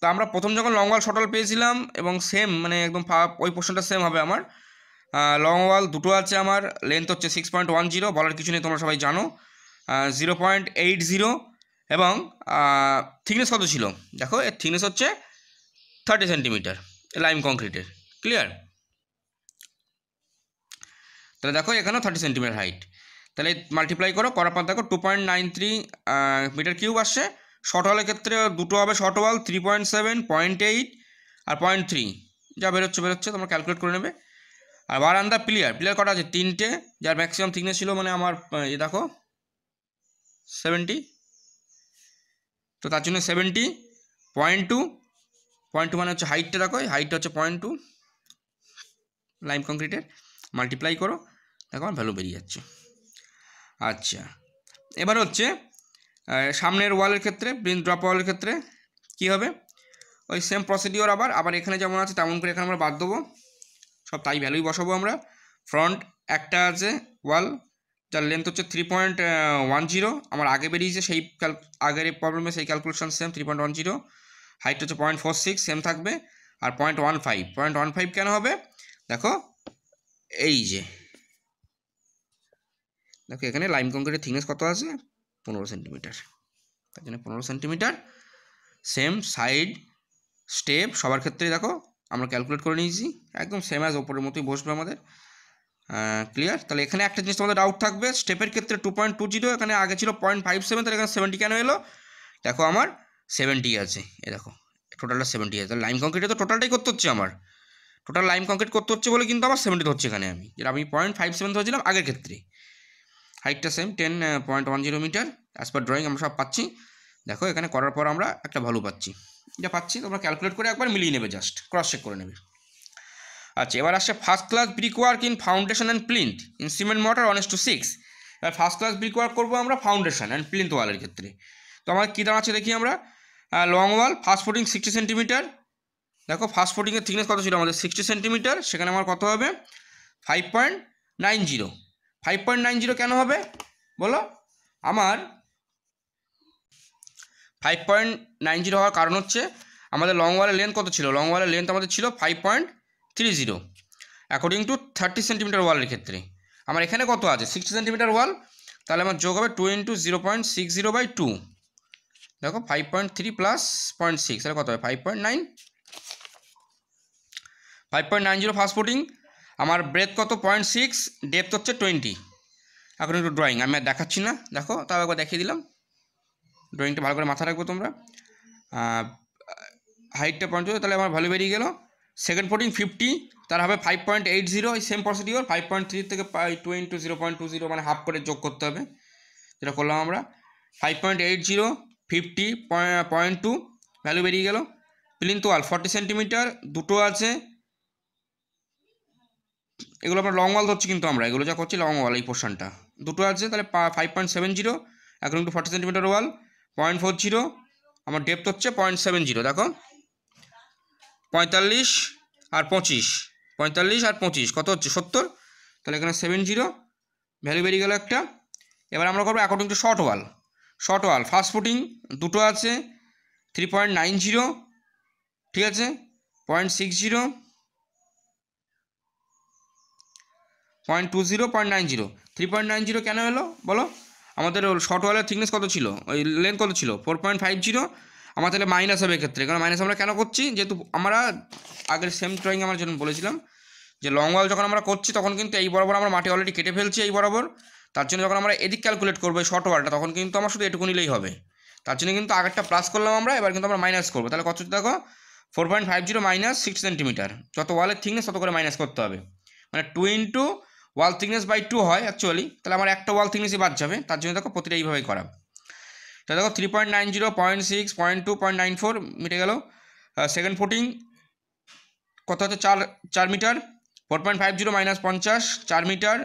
তো আমরা প্রথম যখন লং ওয়াল শটল পেয়েছিলাম এবং সেম মানে একদম ওই পোর্শনটা সেম হবে আমার লং ওয়াল দুটো আছে আমার লেন্থ হচ্ছে সিক্স পয়েন্ট ওয়ান জিরো বলার কিছু নেই তোমরা সবাই জানো জিরো পয়েন্ট এইট জিরো এবং থিকনেস কত ছিল দেখো এর থিকনেস হচ্ছে থার্টি সেন্টিমিটার লাইম কংক্রিটের ক্লিয়ার তাহলে দেখো এখানেও থার্টি সেন্টিমিটার হাইট তাহলে মাল্টিপ্লাই করো করার পর দেখো two point nine three metre cube আসছে শর্ট হলের ক্ষেত্রে দুটো হবে short wall three point seven point eight আর পয়েন্ট থ্রি যা বেরোচ্ছে বেরোচ্ছে তোমরা ক্যালকুলেট করে নেবে আর বার বারান্দা প্লেয়ার প্লেয়ার কটা আছে তিনটে যার ম্যাক্সিমাম থিকনেস ছিল মানে আমার এ দেখো সেভেন্টি তো তার জন্য seventy point two point two মানে হচ্ছে হাইটটা দেখো হাইটটা হচ্ছে পয়েন্ট টু লাইম কংক্রিটের মাল্টিপ্লাই করো দেখো আমার ভ্যালু বেরিয়ে যাচ্ছে আচ্ছা এবার হচ্ছে সামনের ওয়ালের ক্ষেত্রে প্রিন্ট ড্রপ ওয়ালের ক্ষেত্রে কি হবে ওই সেম প্রসিডিওর আবার আবার এখানে যেমন আছে তেমন করে এখানে আমরা বাদ দেবো সব তাই ভ্যালুই বসাবো আমরা ফ্রন্ট একটা আছে ওয়াল যার লেন্থ হচ্ছে থ্রি পয়েন্ট ওয়ান জিরো আমার আগে বেরিয়েছে সেই আগের প্রবলেমে সেই calculation same three point one zero height হচ্ছে পয়েন্ট ফোর সিক্স সেম থাকবে আর point one five point one five কেন হবে দেখো এই যে দেখো এখানে লাইম কংক্রিটের থিকনেস কত আছে পনেরো সেন্টিমিটার তার জন্য পনেরো সেন্টিমিটার সেম সাইড স্টেপ সবার ক্ষেত্রে দেখো আমরা ক্যালকুলেট করে নিয়েছি একদম সেম অ্যাজ ওপরের মতোই বসবে আমাদের ক্লিয়ার তাহলে এখানে একটা জিনিস তোমাদের ডাউট থাকবে স্টেপের ক্ষেত্রে টু পয়েন্ট টু জিরো এখানে আগে ছিল পয়েন্ট ফাইভ সেভেন তাহলে এখানে সেভেন্টি কেন এলো দেখো আমার সেভেন্টি আছে এ দেখো টোটালটা সেভেন্টি আছে তাহলে লাইম কংক্রিটে তো টোটালটাই করতে হচ্ছে আমার টোটাল লাইম কংক্রিট করতে হচ্ছে বলে কিন্তু আমার সেভেন্টি হচ্ছে এখানে আমি যেটা আমি পয়েন্ট ফাইভ সেভেন ধরেছিলাম আগের ক্ষেত্রে হাইটটা same ten point one zero metre as per drawing আমরা সব পাচ্ছি দেখো এখানে করার পর আমরা একটা ভ্যালু পাচ্ছি যা পাচ্ছি তোমরা ক্যালকুলেট করে একবার মিলিয়ে নেবে জাস্ট ক্রস চেক করে নেবে আচ্ছা এবার আসছে first class brick work in foundation and plinth in cement mortar one is to six এবার ফার্স্ট ক্লাস ব্রিক ওয়ার্ক করবো আমরা ফাউন্ডেশন অ্যান্ড প্লিন্থ ওয়ালের ক্ষেত্রে তো আমার কী দাঁড়াচ্ছে দেখি আমরা long wall first footing sixty centimetre দেখো ফার্স্ট ফুটিংয়ের থিকনেস কত ছিল আমাদের সিক্সটি সেন্টিমিটার সেখানে আমার কত হবে five point nine zero five point nine zero কেন হবে বলো আমার ফাইভ পয়েন্ট নাইন জিরো হওয়ার কারণ হচ্ছে আমাদের লং ওয়ালের লেন্থ কত ছিল লং ওয়ালের লেন্থ আমাদের ছিল five point three zero according to thirty centimetre ওয়ালের ক্ষেত্রে আমার এখানে কত আছে সিক্সটি সেন্টিমিটার ওয়াল তাহলে আমার যোগ হবে two into zero point six zero by two দেখো five point three plus point six তাহলে কত হবে five point nine five point nine zero first footing আমার ব্রেথ কত পয়েন্ট সিক্স ডেপথ হচ্ছে টোয়েন্টি এখন একটু ড্রয়িং আমি আর দেখাচ্ছি না দেখো তাও একবার দেখিয়ে দিলাম ড্রয়িংটা ভালো করে মাথা রাখবো তোমরা হাইটটা পয়েন্ট তাহলে আমার ভ্যালু বেরিয়ে গেলো সেকেন্ড ফোর্টিন ফিফটি তার হবে ফাইভ পয়েন্ট এইট জিরো এই same procedure five point three থেকে two into zero point two zero মানে হাফ করে যোগ করতে হবে যেটা করলাম আমরা five point eight zero fifty point two value বেরিয়ে গেল প্লিন্থ ওয়াল ফর্টি সেন্টিমিটার দুটো আছে এগুলো আমরা লং ওয়াল ধরছি কিন্তু আমরা এগুলো যা করছি লং ওয়াল এই পোর্শনটা দুটো আছে তাহলে ফাইভ পয়েন্ট সেভেন জিরো এখন two forty centimetre wall point four zero আমার ডেপথ হচ্ছে পয়েন্ট সেভেন জিরো দেখো পঁয়তাল্লিশ আর পঁচিশ পঁয়তাল্লিশ আর পঁচিশ কত হচ্ছে সত্তর তাহলে এখানে সেভেন জিরো ভ্যালু বেরিয়ে গেল একটা এবার আমরা করবো according to short wall short wall first footing দুটো আছে থ্রি পয়েন্ট নাইন জিরো ঠিক আছে point six zero point two zero point nine zero three point nine zero কেন এলো বলো আমাদের শর্ট ওয়ালের থিকনেস কত ছিল ওই লেন্থ কত ছিল ফোর পয়েন্ট ফাইভ জিরো আমার তাহলে মাইনাস হবে এক্ষেত্রে কারণ মাইনাস আমরা কেন করছি যেহেতু আমরা আগের সেম ড্রয়িং আমরা যখন বলেছিলাম যে লং ওয়াল যখন আমরা করছি তখন কিন্তু এই বরাবর আমরা মাটি অলরেডি কেটে ফেলছি এই বরাবর তার জন্য যখন আমরা এদিক ক্যালকুলেট করবো শর্ট ওয়ালটা তখন কিন্তু আমার শুধু এটুকু নিলেই হবে তার জন্য কিন্তু আগেরটা প্লাস করলাম আমরা এবার কিন্তু আমরা মাইনাস করবো তাহলে কত দেখো four point five zero minus six centimetre যত ওয়ালের থিকনেস তত করে মাইনাস করতে হবে মানে two into wall thickness by two হয় অ্যাকচুয়ালি তাহলে আমার একটা ওয়াল থিকনেসই বাদ যাবে তার জন্য দেখো প্রতিটা এইভাবেই করা তাহলে দেখো three point nine zero point six point two point nine four মিটে গেল সেকেন্ড ফুটিং কত হচ্ছে চার চার metre four point five zero minus পঞ্চাশ চার মিটার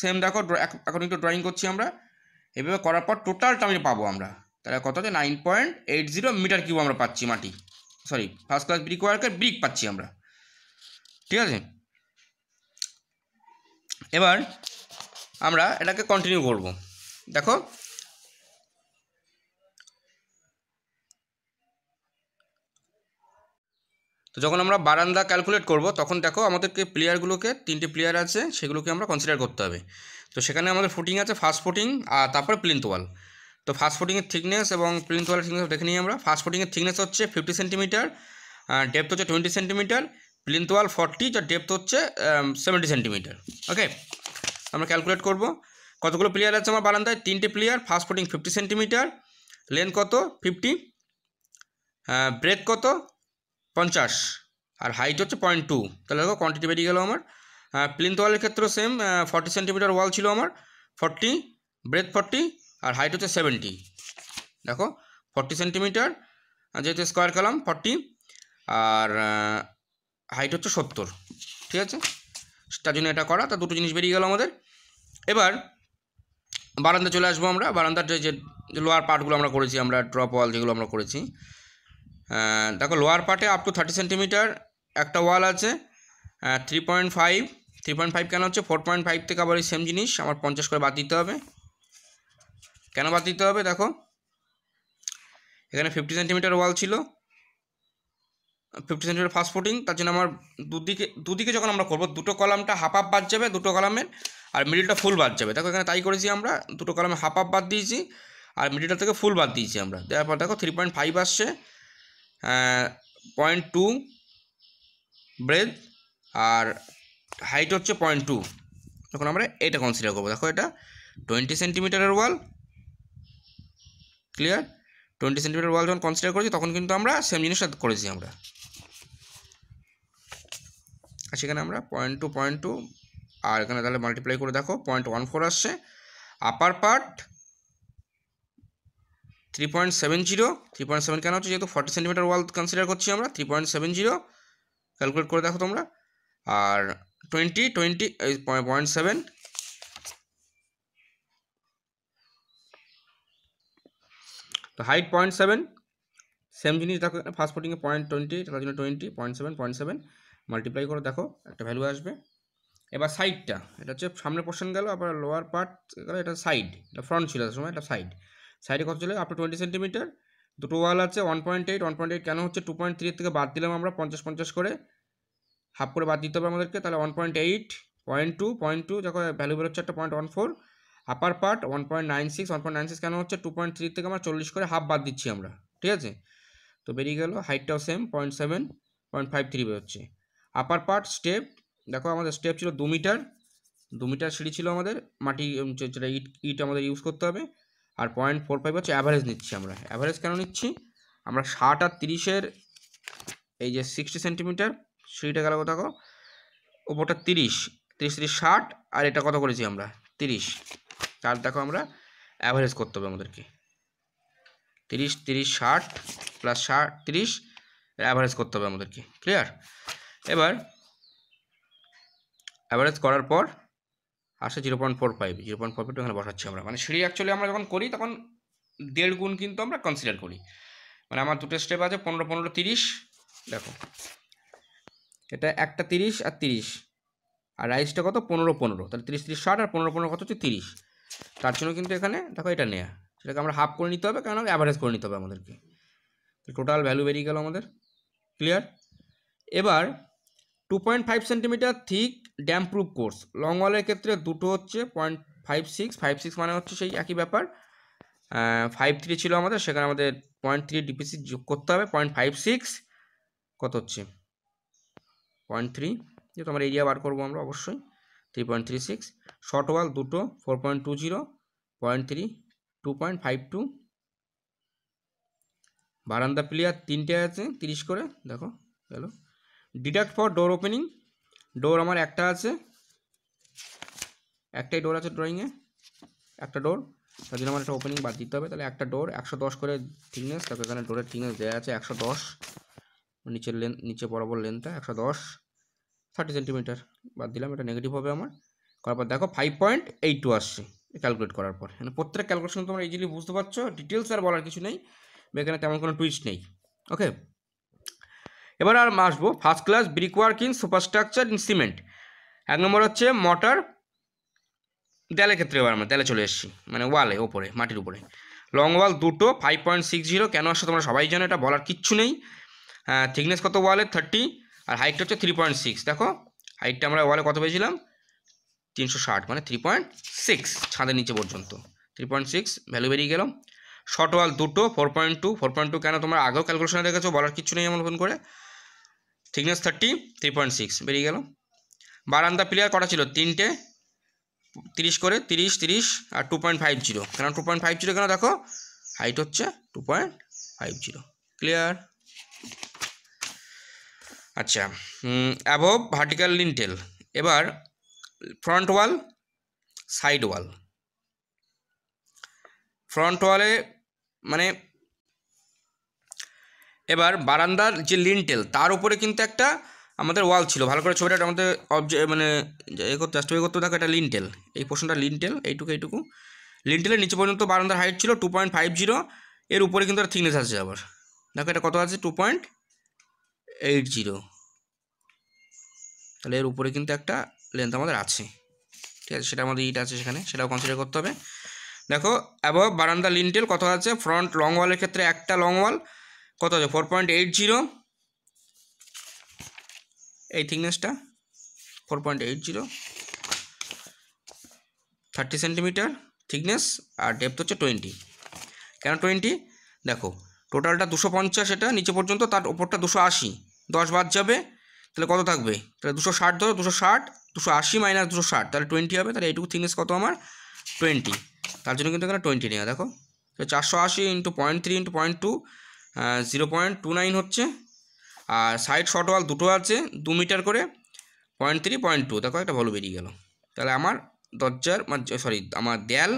সেম দেখো এখন একটু ড্রয়িং করছি আমরা এভাবে করার পর টোটালটা আমি পাবো আমরা তাহলে কত হচ্ছে nine point eight zero metre cube আমরা পাচ্ছি মাটি সরি ফার্স্ট ক্লাস ব্রিক ওয়ার্কের ব্রিক পাচ্ছি আমরা ঠিক আছে এবার আমরা এটাকে কন্টিনিউ করব দেখো তো যখন আমরা বারান্দা ক্যালকুলেট করব তখন দেখো আমাদেরকে প্লেয়ারগুলোকে তিনটে প্লেয়ার আছে সেগুলোকে আমরা কনসিডার করতে হবে তো সেখানে আমাদের ফুটিং আছে ফার্স্ট ফুটিং আর তারপরে প্লিন্থ ওয়াল তো ফার্স্ট ফুটিংয়ের থিকনেস এবং প্লিন্থ ওয়ালের থিকনেস দেখে নিই আমরা ফার্স্ট ফুটিংয়ের থিকনেস হচ্ছে ফিফটি সেন্টিমিটার ডেপথ হচ্ছে twenty centimetre plinth wall forty যার ডেপথ হচ্ছে সেভেন্টি সেন্টিমিটার ওকে আমরা ক্যালকুলেট করব কতগুলো প্লেয়ার আছে আমার বারান্দায় তিনটে pillar first footing fifty centimetre length কত ফিফটি ব্রেথ কত পঞ্চাশ আর হাইট হচ্ছে পয়েন্ট টু তাহলে দেখো কোয়ান্টিটি বেরিয়ে গেল আমার প্লিন্থ ওয়ালের ক্ষেত্রেও সেম ফর্টি সেন্টিমিটার ওয়াল ছিল আমার ফর্টি ব্রেথ ফর্টি আর হাইট হচ্ছে সেভেন্টি দেখো ফর্টি সেন্টিমিটার যেহেতু স্কোয়ার কলাম ফর্টি আর হাইট হচ্ছে সত্তর ঠিক আছে তার জন্য এটা করা তা দুটো জিনিস বেরিয়ে গেল আমাদের এবার বারান্দা চলে আসবো আমরা বারান্দার যে লোয়ার পার্টগুলো আমরা করেছি আমরা ড্রপ ওয়াল যেগুলো আমরা করেছি দেখো লোয়ার পার্টে আপ টু থার্টি সেন্টিমিটার একটা ওয়াল আছে three point five three point five কেন হচ্ছে ফোর পয়েন্ট ফাইভ থেকে আবার সেম জিনিস আমার পঞ্চাশ করে বাদ দিতে হবে কেন বাদ দিতে হবে দেখো এখানে ফিফটি সেন্টিমিটার ওয়াল ছিল ফিফটি সেন্টিমিটার ফার্স্ট ফুটিং তার জন্য আমার দুদিকে দুদিকে যখন আমরা করবো দুটো কলামটা হাফ হাফ বাদ যাবে দুটো কলামের আর মিডিলটা ফুল বাদ যাবে দেখো এখানে তাই করেছি আমরা দুটো কলামে হাফ আপ বাদ দিয়েছি আর মিডিলটা থেকে ফুল বাদ দিয়েছি আমরা দেওয়ার পর দেখো থ্রি পয়েন্ট ফাইভ আসছে পয়েন্ট টু ব্রেথ আর হাইট হচ্ছে পয়েন্ট টু তখন আমরা এটা কনসিডার করবো দেখো এটা টোয়েন্টি সেন্টিমিটারের wall clear twenty centimetre wall যখন কনসিডার করেছি তখন কিন্তু আমরা সেম জিনিসটা করেছি আমরা আর সেখানে আমরা পয়েন্ট টু পয়েন্ট টু আর এখানে তাহলে মাল্টিপ্লাই করে দেখো পয়েন্ট ওয়ান ফোর আসছে upper part three point seven zero three point seven কেন হচ্ছে যেহেতু ফর্টি সেন্টিমিটার ওয়াল কনসিডার করছি আমরা three point seven zero calculate করে দেখো তোমরা আর টোয়েন্টি টোয়েন্টি পয়েন্ট সেভেন তো হাইট পয়েন্ট সেভেন সেম জিনিস দেখো ফার্স্ট ফুটিংয়ে পয়েন্ট টোয়েন্টি তার জন্য twenty point seven point seven multiply করে দেখো একটা ভ্যালু আসবে এবার সাইডটা এটা হচ্ছে সামনে পোর্শন গেল আবার লোয়ার পার্ট গেল এটা সাইড এটা ফ্রন্ট ছিল সময় এটা সাইড সাইডে কত চলে আপনার টোয়েন্টি সেন্টিমিটার দুটো ওয়াল আছে one point eight one point eight কেন হচ্ছে টু পয়েন্ট থ্রির থেকে বাদ দিলাম আমরা পঞ্চাশ পঞ্চাশ করে হাফ করে বাদ দিতে হবে আমাদেরকে তাহলে one point eight point two point two যখন ভ্যালু বেরোচ্ছে একটা point one four upper part one point nine six one point nine six কেন হচ্ছে টু পয়েন্ট থ্রি থেকে আমরা চল্লিশ করে হাফ বাদ দিচ্ছি আমরা ঠিক আছে তো বেরিয়ে গেল হাইটটাও same point seven point five three বেরোচ্ছে আপার পার্ট স্টেপ দেখো আমাদের স্টেপ ছিল দু মিটার দু মিটার সিঁড়ি ছিল আমাদের মাটি যেটা ইট ইট আমাদের ইউজ করতে হবে আর পয়েন্ট ফোর ফাইভ হচ্ছে অ্যাভারেজ নিচ্ছি আমরা অ্যাভারেজ কেন নিচ্ছি আমরা ষাট আর তিরিশের এই যে সিক্সটি সেন্টিমিটার সিঁড়িটা গেল কত ওপরটা তিরিশ তিরিশ তিরিশ ষাট আর এটা কত করেছি আমরা তিরিশ তার দেখো আমরা অ্যাভারেজ করতে হবে আমাদেরকে তিরিশ তিরিশ ষাট প্লাস ষাট তিরিশ অ্যাভারেজ করতে হবে আমাদেরকে ক্লিয়ার এবার অ্যাভারেজ করার পর আসে zero point four five zero point four five এখানে বসাচ্ছি আমরা মানে সিঁড়ি অ্যাকচুয়ালি আমরা যখন করি তখন দেড় গুণ কিন্তু আমরা কনসিডার করি মানে আমার দুটো স্টেপ আছে পনেরো পনেরো তিরিশ দেখো এটা একটা তিরিশ আর তিরিশ আর রাইসটা কত পনেরো পনেরো তাহলে তিরিশ তিরিশ ষাট আর পনেরো পনেরো কত হচ্ছে তিরিশ তার জন্য কিন্তু এখানে দেখো এটা নেয়া সেটাকে আমরা হাফ করে নিতে হবে কারণ অ্যাভারেজ করে নিতে হবে আমাদেরকে টোটাল ভ্যালু বেরিয়ে গেল আমাদের ক্লিয়ার এবার two point five centimetre thick damp proof course long ওয়ালের ক্ষেত্রে দুটো হচ্ছে point five six five six মানে হচ্ছে সেই একই ব্যাপার ফাইভ থ্রি ছিল আমাদের সেখানে আমাদের পয়েন্ট থ্রি ডিপিসি যোগ করতে হবে পয়েন্ট ফাইভ সিক্স কত হচ্ছে পয়েন্ট থ্রি যেহেতু আমরা এরিয়া বার করবো আমরা অবশ্যই three point three six short wall দুটো four point two zero point three two point five two বারান্দা প্লেয়ার তিনটে আছে তিরিশ করে দেখো গেলো deduct for door opening door আমার একটা আছে একটাই ডোর আছে ড্রয়িংয়ে একটা ডোর তার জন্য আমার একটা ওপেনিং বাদ দিতে হবে তাহলে একটা ডোর একশো দশ করে থিকনেস তারপর এখানে ডোরের থিকনেস দেওয়া আছে একশো দশ নিচের লেন নিচে বরাবর লেনটা একশো দশ থার্টি সেন্টিমিটার বাদ দিলাম এটা নেগেটিভ হবে আমার করার পর দেখো ফাইভ পয়েন্ট এইট টু আসছে ক্যালকুলেট করার পর মানে প্রত্যেক ক্যালকুলেশন তোমরা ইজিলি বুঝতে পারছো ডিটেলস আর বলার কিছু নেই এখানে তেমন কোনো টুইস্ট নেই ওকে এবার আর আসবো first class brick working superstructure in cement এক নম্বর হচ্ছে মটার দেয়ালের ক্ষেত্রে এবার আমরা দেয়ালে চলে এসেছি মানে ওয়ালে ওপরে মাটির উপরে লং ওয়াল দুটো ফাইভ পয়েন্ট সিক্স জিরো কেন আসছে তোমরা সবাই জানো এটা বলার কিচ্ছু নেই থিকনেস কত ওয়ালে থার্টি আর হাইটটা হচ্ছে থ্রি পয়েন্ট সিক্স দেখো হাইটটা আমরা ওয়ালে কত পেয়েছিলাম তিনশো ষাট মানে থ্রি পয়েন্ট সিক্স ছাদের নিচে পর্যন্ত থ্রি পয়েন্ট সিক্স ভ্যালু বেরিয়ে গেলাম শর্ট ওয়াল দুটো four point two four point two কেন তোমরা আগেও ক্যালকুলেশনে রেখেছো বলার কিছু নেই আমার করে thickness thirty three point six বেরিয়ে গেল বারান্দা প্লেয়ার কটা ছিল তিনটে তিরিশ করে তিরিশ তিরিশ আর টু পয়েন্ট ফাইভ জিরো কেন টু পয়েন্ট ফাইভ জিরো কেন দেখো হাইট হচ্ছে two point five zero clear আচ্ছা অ্যাভব ভার্টিক্যাল লিন্টেল এবার front wall side wall front ওয়ালে মানে এবার বারান্দার যে লিনটেল তার উপরে কিন্তু একটা আমাদের ওয়াল ছিল ভালো করে ছবিটা আমাদের অবজে মানে এ করতে জাস্টিফাই করতে দেখো এটা লিনটেল এই পোর্শনটা লিনটেল এইটুকু এইটুকু লিনটেলের নিচে পর্যন্ত বারান্দার হাইট ছিল টু পয়েন্ট ফাইভ জিরো এর উপরে কিন্তু একটা থিকনেস আছে আবার দেখো এটা কত আছে টু পয়েন্ট এইট জিরো তাহলে এর উপরে কিন্তু একটা লেন্থ আমাদের আছে ঠিক আছে সেটা আমাদের ইট আছে সেখানে সেটাও কনসিডার করতে হবে দেখো অ্যাবভ বারান্দা লিনটেল কত আছে ফ্রন্ট লং ওয়ালের ক্ষেত্রে একটা লং ওয়াল কত আছে ফোর পয়েন্ট এইট জিরো এই থিকনেসটা four point eight zero thirty centimetre thickness আর ডেপথ হচ্ছে টোয়েন্টি কেন টোয়েন্টি দেখো টোটালটা দুশো পঞ্চাশ এটা নিচে পর্যন্ত তার ওপরটা দুশো আশি দশ বাদ যাবে তাহলে কত থাকবে তাহলে দুশো ষাট ধরো দুশো ষাট দুশো আশি মাইনাস দুশো ষাট তাহলে টোয়েন্টি হবে তাহলে এইটুকু থিকনেস কত আমার টোয়েন্টি তার জন্য কিন্তু এখানে টোয়েন্টি নেওয়া দেখো চারশো আশি into point three into point two zero point two nine হচ্ছে আর সাইড শর্ট ওয়াল দুটো আছে দু মিটার করে পয়েন্ট থ্রি পয়েন্ট টু দেখো একটা ভালো বেরিয়ে গেল তাহলে আমার দরজার সরি আমার দেয়াল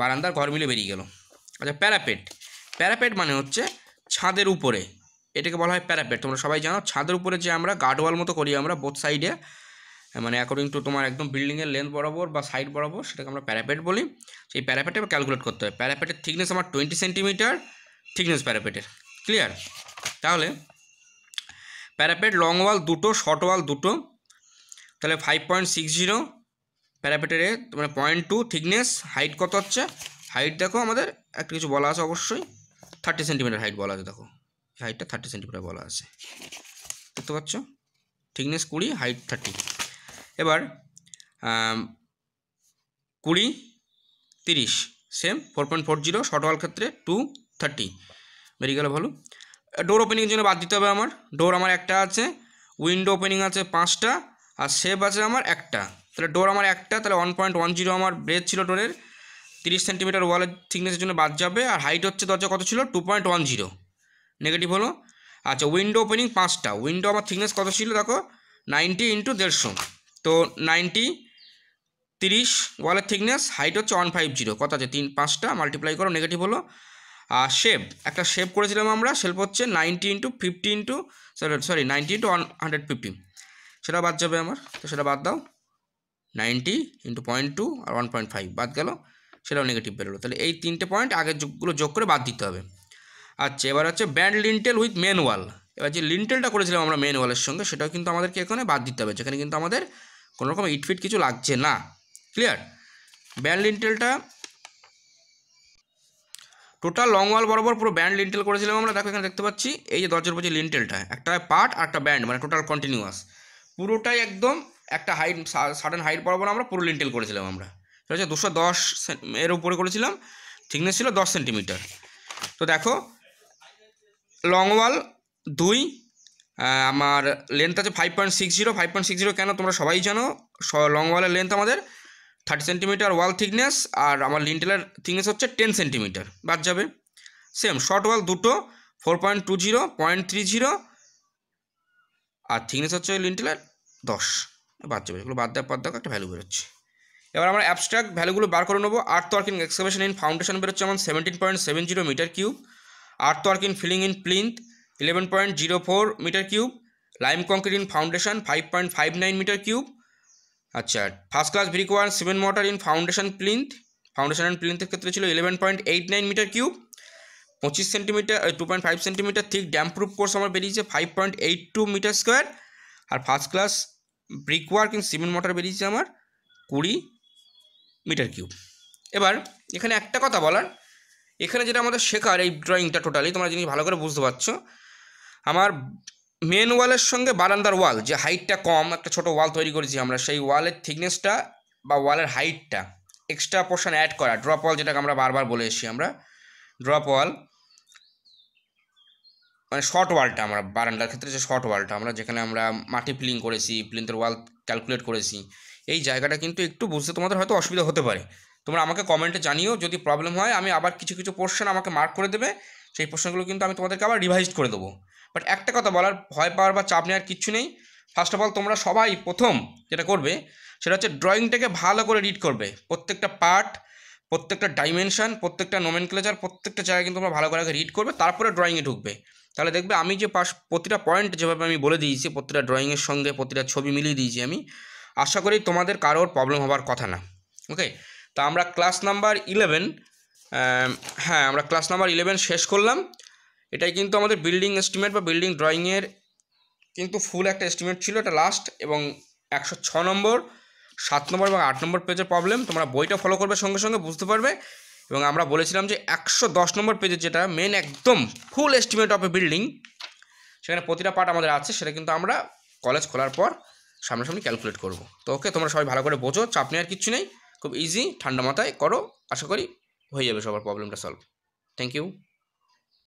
বারান্দার ঘর মিলে বেরিয়ে গেল আচ্ছা প্যারাপেট প্যারাপেট মানে হচ্ছে ছাদের উপরে এটাকে বলা হয় প্যারাপেট তোমরা সবাই জানো ছাদের উপরে যে আমরা গার্ডওয়াল মতো করি আমরা বোথ সাইডে মানে অ্যাকর্ডিং টু তোমার একদম বিল্ডিংয়ের লেন্থ বরাবর বা সাইড বরাবর সেটাকে আমরা প্যারাপেট বলি সেই প্যারাপেটে ক্যালকুলেট করতে হয় প্যারাপেটের থিকনেস আমার টোয়েন্টি সেন্টিমিটার থিকনেস প্যারাপেটের ক্লিয়ার তাহলে প্যারাপেট লং ওয়াল দুটো শর্ট ওয়াল দুটো তাহলে ফাইভ পয়েন্ট সিক্স জিরো প্যারাপেটের মানে পয়েন্ট টু থিকনেস হাইট কত হচ্ছে হাইট দেখো আমাদের একটা কিছু বলা আছে অবশ্যই থার্টি সেন্টিমিটার হাইট বলা আছে দেখো হাইটটা থার্টি সেন্টিমিটার বলা আছে দেখতে পাচ্ছ থিকনেস কুড়ি হাইট থার্টি এবার কুড়ি তিরিশ same four point four zero short wall ক্ষেত্রে টু থার্টি বেরিয়ে গেল ভালো ডোর ওপেনিংয়ের জন্য বাদ দিতে হবে আমার ডোর আমার একটা আছে উইন্ডো ওপেনিং আছে পাঁচটা আর সেভ আছে আমার একটা তাহলে ডোর আমার একটা তাহলে ওয়ান পয়েন্ট ওয়ান জিরো আমার ব্রেথ ছিল ডোরের তিরিশ সেন্টিমিটার ওয়ালের থিকনেসের জন্য বাদ যাবে আর হাইট হচ্ছে দরজা কত ছিল two point one zero negative হলো আচ্ছা উইন্ডো ওপেনিং পাঁচটা উইন্ডো আমার থিকনেস কত ছিল দেখো নাইনটি ইন্টু দেড়শো তো নাইনটি তিরিশ ওয়ালের থিকনেস হাইট হচ্ছে ওয়ান ফাইভ জিরো কত আছে তিন পাঁচটা মাল্টিপ্লাই করো নেগেটিভ হলো শেপ একটা শেপ করেছিলাম আমরা শেপ হচ্ছে ninety into fifty into sorry ninety into one hundred fifty সেটা বাদ যাবে আমার তো সেটা বাদ দাও নাইনটি ইন্টু পয়েন্ট টু আর ওয়ান পয়েন্ট ফাইভ বাদ গেল সেটাও নেগেটিভ বেরোলো তাহলে এই তিনটে পয়েন্ট আগের যোগগুলো যোগ করে বাদ দিতে হবে আচ্ছা এবার হচ্ছে band lintel with main wall এবার যে লিন্টেলটা করেছিলাম আমরা মেন ওয়ালের সঙ্গে সেটাও কিন্তু আমাদেরকে এখানে বাদ দিতে হবে যেখানে কিন্তু আমাদের কোনোরকম ইটফিট কিছু লাগছে না ক্লিয়ার ব্যান্ড লিন্টেলটা টোটাল লং ওয়াল বরাবর পুরো ব্যান্ড লিন্টেল করেছিলাম আমরা দেখো এখানে দেখতে পাচ্ছি এই যে দরজার উপর যে লিন্টেলটা একটা পার্ট আর একটা ব্যান্ড মানে টোটাল কন্টিনিউয়াস পুরোটাই একদম একটা হাইট সাডেন হাইট বরাবর আমরা পুরো লিন্টেল করেছিলাম আমরা ঠিক আছে দুশো দশ এর উপরে করেছিলাম থিকনেস ছিল দশ সেন্টিমিটার তো দেখো লং ওয়াল দুই আমার লেন্থ আছে five point six zero five point six zero কেন তোমরা সবাই জানো লং ওয়ালের লেন্থ আমাদের থার্টি সেন্টিমিটার ওয়াল থিকনেস আর আমার লিন্টেলার থিকনেস হচ্ছে টেন সেন্টিমিটার বাদ যাবে সেম শর্ট ওয়াল দুটো four point two zero point three zero আর থিকনেস হচ্ছে লিন্টেলার দশ বাদ যাবে এগুলো বাদ দেওয়ার পর দেওয়া একটা ভ্যালু বেরোচ্ছে এবার আমরা অ্যাবস্ট্রাক্ট ভ্যালুগুলো বার করে নেবো earth working excavation in foundation বেরোচ্ছে আমার seventeen point seven zero metre cube earth work in filling in plinth eleven point zero four metre cube lime concrete in foundation five point five nine metre cube আচ্ছা first class brick one cement mortar in foundation plinth foundation and প্লিন্থের ক্ষেত্রে ছিল eleven point eight nine metre cube পঁচিশ centimetre two point five centimetre thick damp proof course আমার বেরিয়েছে five point eight two metre square আর first class brick work in cement mortar বেরিয়েছে আমার কুড়ি মিটার কিউব এবার এখানে একটা কথা বলার এখানে যেটা আমাদের শেখার এই ড্রয়িংটা টোটালি তোমরা জিনিস ভালো করে বুঝতে পারছো আমার মেন ওয়ালের সঙ্গে বারান্দার ওয়াল যে হাইটটা কম একটা ছোট ওয়াল তৈরি করেছি আমরা সেই ওয়ালের থিকনেসটা বা ওয়ালের হাইটটা এক্সট্রা পোর্শন অ্যাড করা ড্রপ ওয়াল যেটাকে আমরা বারবার বলে এসেছি আমরা ড্রপ ওয়াল মানে শর্ট ওয়ালটা আমরা বারান্দার ক্ষেত্রে যে শর্ট ওয়ালটা আমরা যেখানে আমরা মাটি প্লিং করেছি প্লিন্তের ওয়াল ক্যালকুলেট করেছি এই জায়গাটা কিন্তু একটু বুঝতে তোমাদের হয়তো অসুবিধা হতে পারে তোমরা আমাকে কমেন্টে জানিও যদি প্রবলেম হয় আমি আবার কিছু কিছু পোর্শন আমাকে মার্ক করে দেবে সেই পোর্শনগুলো কিন্তু আমি তোমাদেরকে আবার রিভাইজ করে দেবো বাট একটা কথা বলার ভয় পাওয়ার বা চাপ নেওয়ার কিচ্ছু নেই ফার্স্ট অফ অল তোমরা সবাই প্রথম যেটা করবে সেটা হচ্ছে ড্রয়িংটাকে ভালো করে রিড করবে প্রত্যেকটা পার্ট প্রত্যেকটা ডাইমেনশান প্রত্যেকটা নোমেন ক্লেচার প্রত্যেকটা জায়গায় কিন্তু তোমরা ভালো করে আগে রিড করবে তারপরে ড্রয়িংয়ে ঢুকবে তাহলে দেখবে আমি যে পাশ প্রতিটা পয়েন্ট যেভাবে আমি বলে দিয়েছি প্রতিটা ড্রয়িংয়ের সঙ্গে প্রতিটা ছবি মিলিয়ে দিয়েছি আমি আশা করি তোমাদের কারোর প্রবলেম হওয়ার কথা না ওকে তা আমরা ক্লাস নাম্বার ইলেভেন হ্যাঁ আমরা ক্লাস নাম্বার ইলেভেন শেষ করলাম এটাই কিন্তু আমাদের বিল্ডিং এস্টিমেট বা বিল্ডিং ড্রয়িংয়ের কিন্তু ফুল একটা এস্টিমেট ছিল এটা লাস্ট এবং একশো ছ নম্বর সাত নম্বর এবং আট নম্বর পেজের প্রবলেম তোমরা বইটা ফলো করবে সঙ্গে সঙ্গে বুঝতে পারবে এবং আমরা বলেছিলাম যে একশো দশ নম্বর পেজে যেটা মেন একদম full estimate of a building সেখানে প্রতিটা পার্ট আমাদের আছে সেটা কিন্তু আমরা কলেজ খোলার পর সামনাসামনি ক্যালকুলেট করব তো ওকে তোমরা সবাই ভালো করে বোঝো চাপ নেওয়ার কিছু নেই খুব ইজি ঠান্ডা মাথায় করো আশা করি হয়ে যাবে সবার প্রবলেমটা সলভ থ্যাংক ইউ